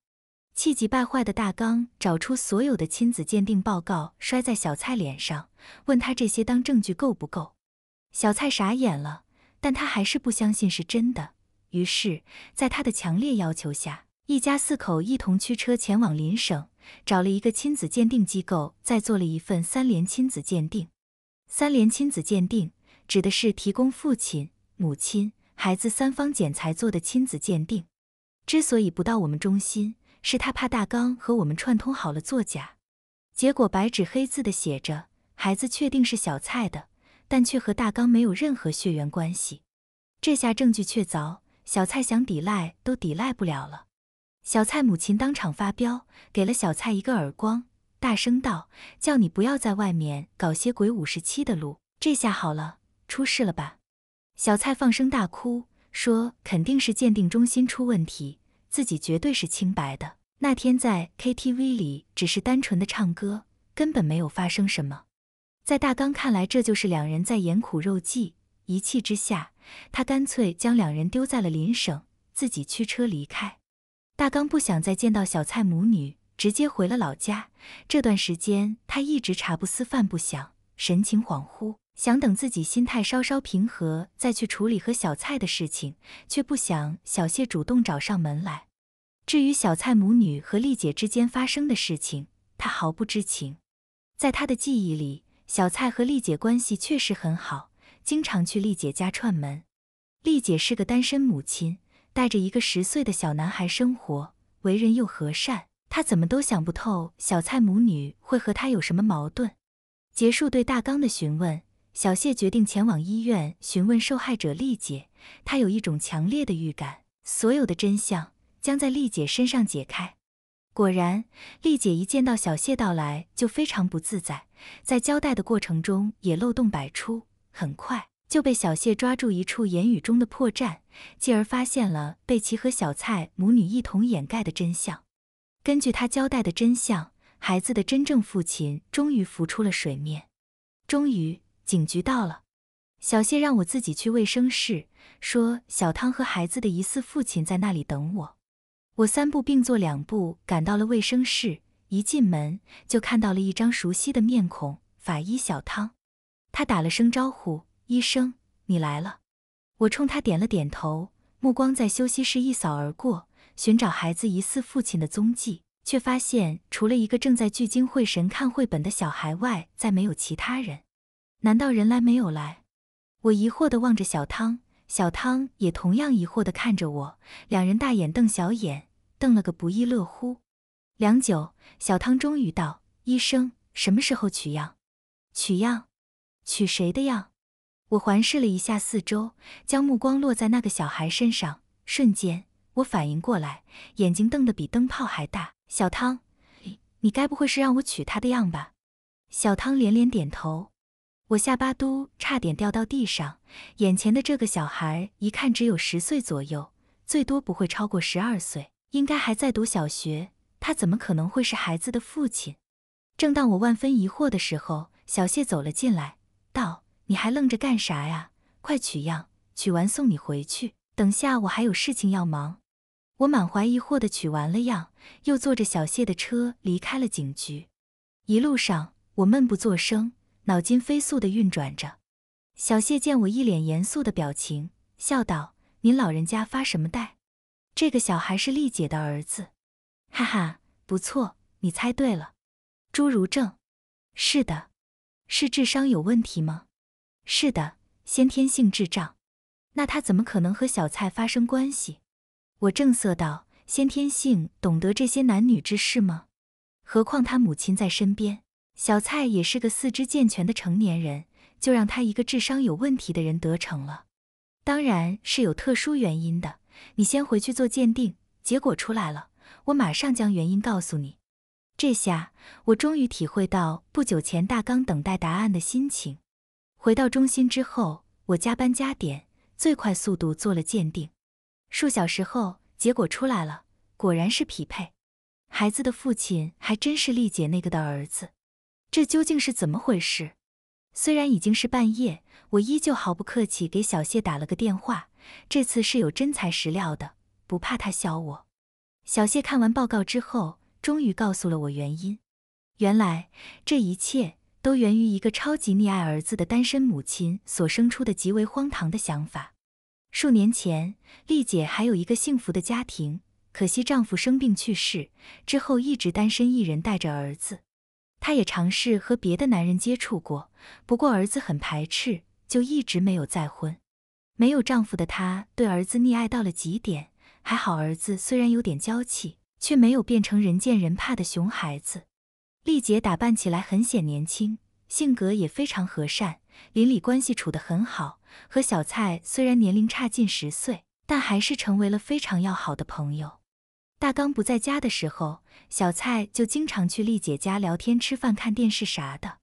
气急败坏的大刚找出所有的亲子鉴定报告，摔在小蔡脸上，问他这些当证据够不够。小蔡傻眼了，但他还是不相信是真的。于是，在他的强烈要求下。一家四口一同驱车前往邻省，找了一个亲子鉴定机构，再做了一份三联亲子鉴定。三联亲子鉴定指的是提供父亲、母亲、孩子三方检材做的亲子鉴定。之所以不到我们中心，是他怕大纲和我们串通好了作假。结果白纸黑字的写着，孩子确定是小蔡的，但却和大纲没有任何血缘关系。这下证据确凿，小蔡想抵赖都抵赖不了了。小蔡母亲当场发飙，给了小蔡一个耳光，大声道：“叫你不要在外面搞些鬼五十七的路，这下好了，出事了吧？”小蔡放声大哭，说：“肯定是鉴定中心出问题，自己绝对是清白的。那天在 KTV 里只是单纯的唱歌，根本没有发生什么。”在大刚看来，这就是两人在演苦肉计。一气之下，他干脆将两人丢在了邻省，自己驱车离开。大刚不想再见到小蔡母女，直接回了老家。这段时间，他一直茶不思饭不想，神情恍惚，想等自己心态稍稍平和再去处理和小蔡的事情，却不想小谢主动找上门来。至于小蔡母女和丽姐之间发生的事情，他毫不知情。在他的记忆里，小蔡和丽姐关系确实很好，经常去丽姐家串门。丽姐是个单身母亲。带着一个十岁的小男孩生活，为人又和善，他怎么都想不透小蔡母女会和他有什么矛盾。结束对大刚的询问，小谢决定前往医院询问受害者丽姐。他有一种强烈的预感，所有的真相将在丽姐身上解开。果然，丽姐一见到小谢到来就非常不自在，在交代的过程中也漏洞百出。很快。就被小谢抓住一处言语中的破绽，继而发现了被其和小蔡母女一同掩盖的真相。根据他交代的真相，孩子的真正父亲终于浮出了水面。终于，警局到了。小谢让我自己去卫生室，说小汤和孩子的疑似父亲在那里等我。我三步并作两步赶到了卫生室，一进门就看到了一张熟悉的面孔——法医小汤。他打了声招呼。医生，你来了。我冲他点了点头，目光在休息室一扫而过，寻找孩子疑似父亲的踪迹，却发现除了一个正在聚精会神看绘本的小孩外，再没有其他人。难道人来没有来？我疑惑的望着小汤，小汤也同样疑惑的看着我，两人大眼瞪小眼，瞪了个不亦乐乎。良久，小汤终于道：“医生，什么时候取样？取样？取谁的样？”我环视了一下四周，将目光落在那个小孩身上。瞬间，我反应过来，眼睛瞪得比灯泡还大。小汤，你该不会是让我娶她的样吧？小汤连连点头。我下巴都差点掉到地上。眼前的这个小孩，一看只有十岁左右，最多不会超过十二岁，应该还在读小学。他怎么可能会是孩子的父亲？正当我万分疑惑的时候，小谢走了进来，道。你还愣着干啥呀？快取样，取完送你回去。等下我还有事情要忙。我满怀疑惑的取完了样，又坐着小谢的车离开了警局。一路上我闷不作声，脑筋飞速的运转着。小谢见我一脸严肃的表情，笑道：“您老人家发什么呆？这个小孩是丽姐的儿子。”哈哈，不错，你猜对了。侏儒症？是的，是智商有问题吗？是的，先天性智障，那他怎么可能和小蔡发生关系？我正色道：“先天性懂得这些男女之事吗？何况他母亲在身边，小蔡也是个四肢健全的成年人，就让他一个智商有问题的人得逞了？当然是有特殊原因的。你先回去做鉴定，结果出来了，我马上将原因告诉你。”这下我终于体会到不久前大纲等待答案的心情。回到中心之后，我加班加点，最快速度做了鉴定。数小时后，结果出来了，果然是匹配。孩子的父亲还真是丽姐那个的儿子。这究竟是怎么回事？虽然已经是半夜，我依旧毫不客气给小谢打了个电话。这次是有真材实料的，不怕他削我。小谢看完报告之后，终于告诉了我原因。原来这一切。都源于一个超级溺爱儿子的单身母亲所生出的极为荒唐的想法。数年前，丽姐还有一个幸福的家庭，可惜丈夫生病去世之后，一直单身一人带着儿子。她也尝试和别的男人接触过，不过儿子很排斥，就一直没有再婚。没有丈夫的她，对儿子溺爱到了极点。还好儿子虽然有点娇气，却没有变成人见人怕的熊孩子。丽姐打扮起来很显年轻，性格也非常和善，邻里关系处得很好。和小蔡虽然年龄差近十岁，但还是成为了非常要好的朋友。大刚不在家的时候，小蔡就经常去丽姐家聊天、吃饭、看电视啥的。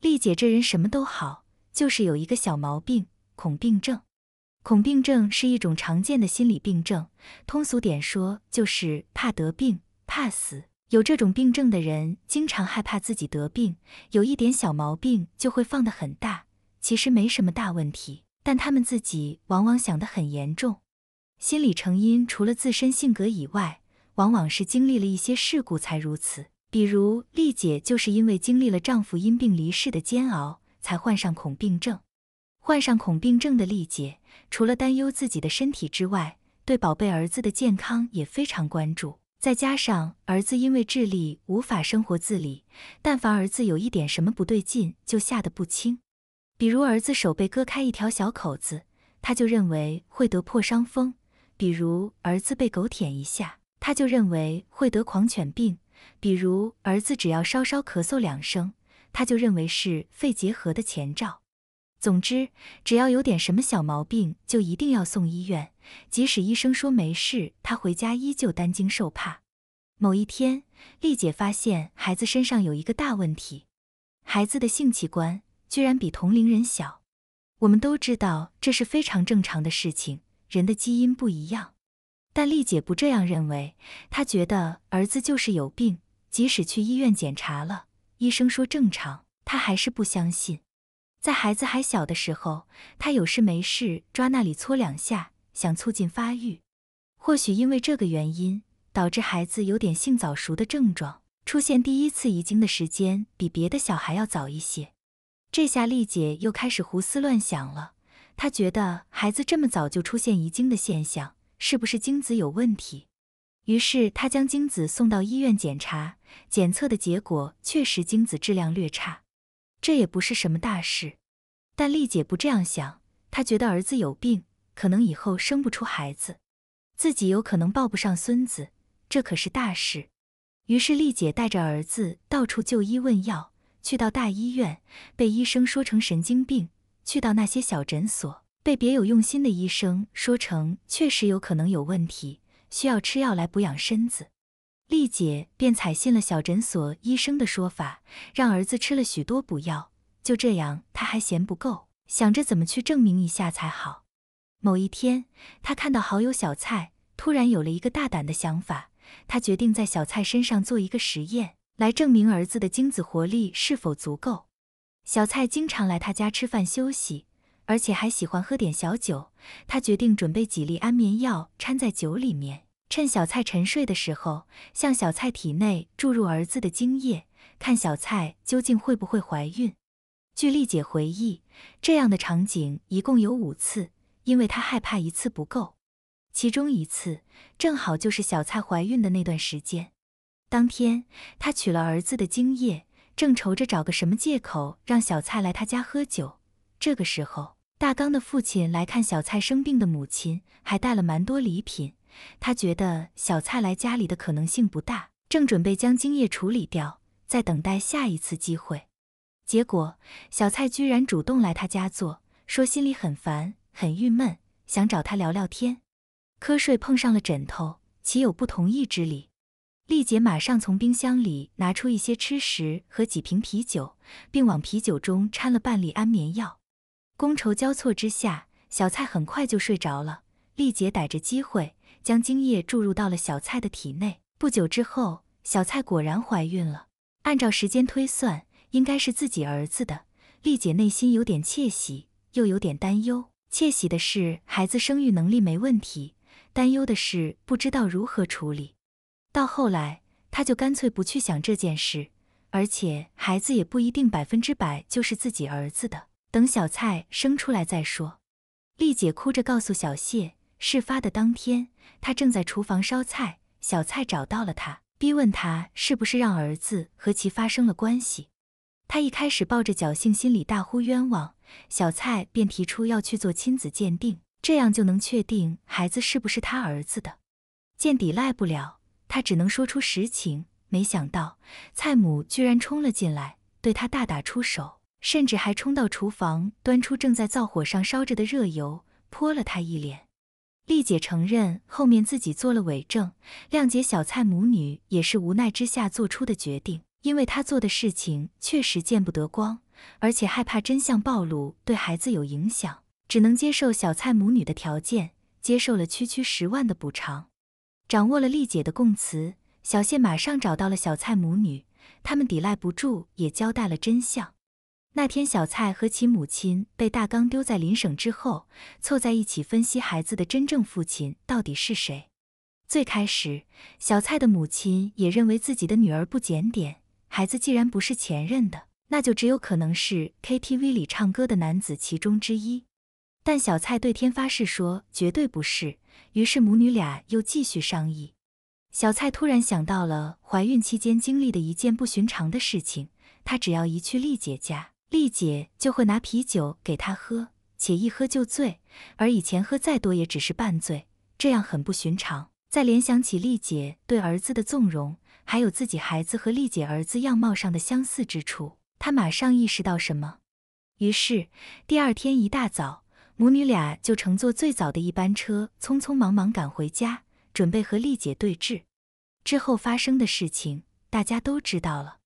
丽姐这人什么都好，就是有一个小毛病——恐病症。恐病症是一种常见的心理病症，通俗点说就是怕得病、怕死。有这种病症的人，经常害怕自己得病，有一点小毛病就会放得很大。其实没什么大问题，但他们自己往往想得很严重。心理成因除了自身性格以外，往往是经历了一些事故才如此。比如丽姐就是因为经历了丈夫因病离世的煎熬，才患上恐病症。患上恐病症的丽姐，除了担忧自己的身体之外，对宝贝儿子的健康也非常关注。再加上儿子因为智力无法生活自理，但凡儿子有一点什么不对劲，就吓得不轻。比如儿子手被割开一条小口子，他就认为会得破伤风；比如儿子被狗舔一下，他就认为会得狂犬病；比如儿子只要稍稍咳嗽两声，他就认为是肺结核的前兆。总之，只要有点什么小毛病，就一定要送医院。即使医生说没事，他回家依旧担惊受怕。某一天，丽姐发现孩子身上有一个大问题：孩子的性器官居然比同龄人小。我们都知道这是非常正常的事情，人的基因不一样。但丽姐不这样认为，她觉得儿子就是有病。即使去医院检查了，医生说正常，她还是不相信。在孩子还小的时候，他有事没事抓那里搓两下，想促进发育。或许因为这个原因，导致孩子有点性早熟的症状，出现第一次遗精的时间比别的小孩要早一些。这下丽姐又开始胡思乱想了，她觉得孩子这么早就出现遗精的现象，是不是精子有问题？于是她将精子送到医院检查，检测的结果确实精子质量略差。这也不是什么大事，但丽姐不这样想，她觉得儿子有病，可能以后生不出孩子，自己有可能抱不上孙子，这可是大事。于是丽姐带着儿子到处就医问药，去到大医院被医生说成神经病，去到那些小诊所被别有用心的医生说成确实有可能有问题，需要吃药来补养身子。丽姐便采信了小诊所医生的说法，让儿子吃了许多补药。就这样，她还嫌不够，想着怎么去证明一下才好。某一天，她看到好友小蔡，突然有了一个大胆的想法。她决定在小蔡身上做一个实验，来证明儿子的精子活力是否足够。小蔡经常来他家吃饭休息，而且还喜欢喝点小酒。他决定准备几粒安眠药掺在酒里面。趁小蔡沉睡的时候，向小蔡体内注入儿子的精液，看小蔡究竟会不会怀孕。据丽姐回忆，这样的场景一共有五次，因为她害怕一次不够。其中一次正好就是小蔡怀孕的那段时间。当天，她取了儿子的精液，正愁着找个什么借口让小蔡来她家喝酒。这个时候，大刚的父亲来看小蔡生病的母亲，还带了蛮多礼品。他觉得小蔡来家里的可能性不大，正准备将精液处理掉，再等待下一次机会。结果小蔡居然主动来他家坐，说心里很烦、很郁闷，想找他聊聊天。瞌睡碰上了枕头，岂有不同意之理？丽姐马上从冰箱里拿出一些吃食和几瓶啤酒，并往啤酒中掺了半粒安眠药。觥筹交错之下，小蔡很快就睡着了。丽姐逮着机会。将精液注入到了小蔡的体内，不久之后，小蔡果然怀孕了。按照时间推算，应该是自己儿子的。丽姐内心有点窃喜，又有点担忧。窃喜的是孩子生育能力没问题，担忧的是不知道如何处理。到后来，她就干脆不去想这件事，而且孩子也不一定百分之百就是自己儿子的。等小蔡生出来再说。丽姐哭着告诉小谢。事发的当天，他正在厨房烧菜，小蔡找到了他，逼问他是不是让儿子和其发生了关系。他一开始抱着侥幸心理，大呼冤枉。小蔡便提出要去做亲子鉴定，这样就能确定孩子是不是他儿子的。见抵赖不了，他只能说出实情。没想到，蔡母居然冲了进来，对他大打出手，甚至还冲到厨房，端出正在灶火上烧着的热油，泼了他一脸。丽姐承认后面自己做了伪证，谅解小蔡母女也是无奈之下做出的决定，因为她做的事情确实见不得光，而且害怕真相暴露对孩子有影响，只能接受小蔡母女的条件，接受了区区十万的补偿。掌握了丽姐的供词，小谢马上找到了小蔡母女，他们抵赖不住，也交代了真相。那天，小蔡和其母亲被大刚丢在邻省之后，凑在一起分析孩子的真正父亲到底是谁。最开始，小蔡的母亲也认为自己的女儿不检点，孩子既然不是前任的，那就只有可能是 KTV 里唱歌的男子其中之一。但小蔡对天发誓说绝对不是，于是母女俩又继续商议。小蔡突然想到了怀孕期间经历的一件不寻常的事情，她只要一去丽姐家。丽姐就会拿啤酒给他喝，且一喝就醉，而以前喝再多也只是半醉，这样很不寻常。再联想起丽姐对儿子的纵容，还有自己孩子和丽姐儿子样貌上的相似之处，她马上意识到什么。于是第二天一大早，母女俩就乘坐最早的一班车，匆匆忙忙赶回家，准备和丽姐对峙。之后发生的事情，大家都知道了。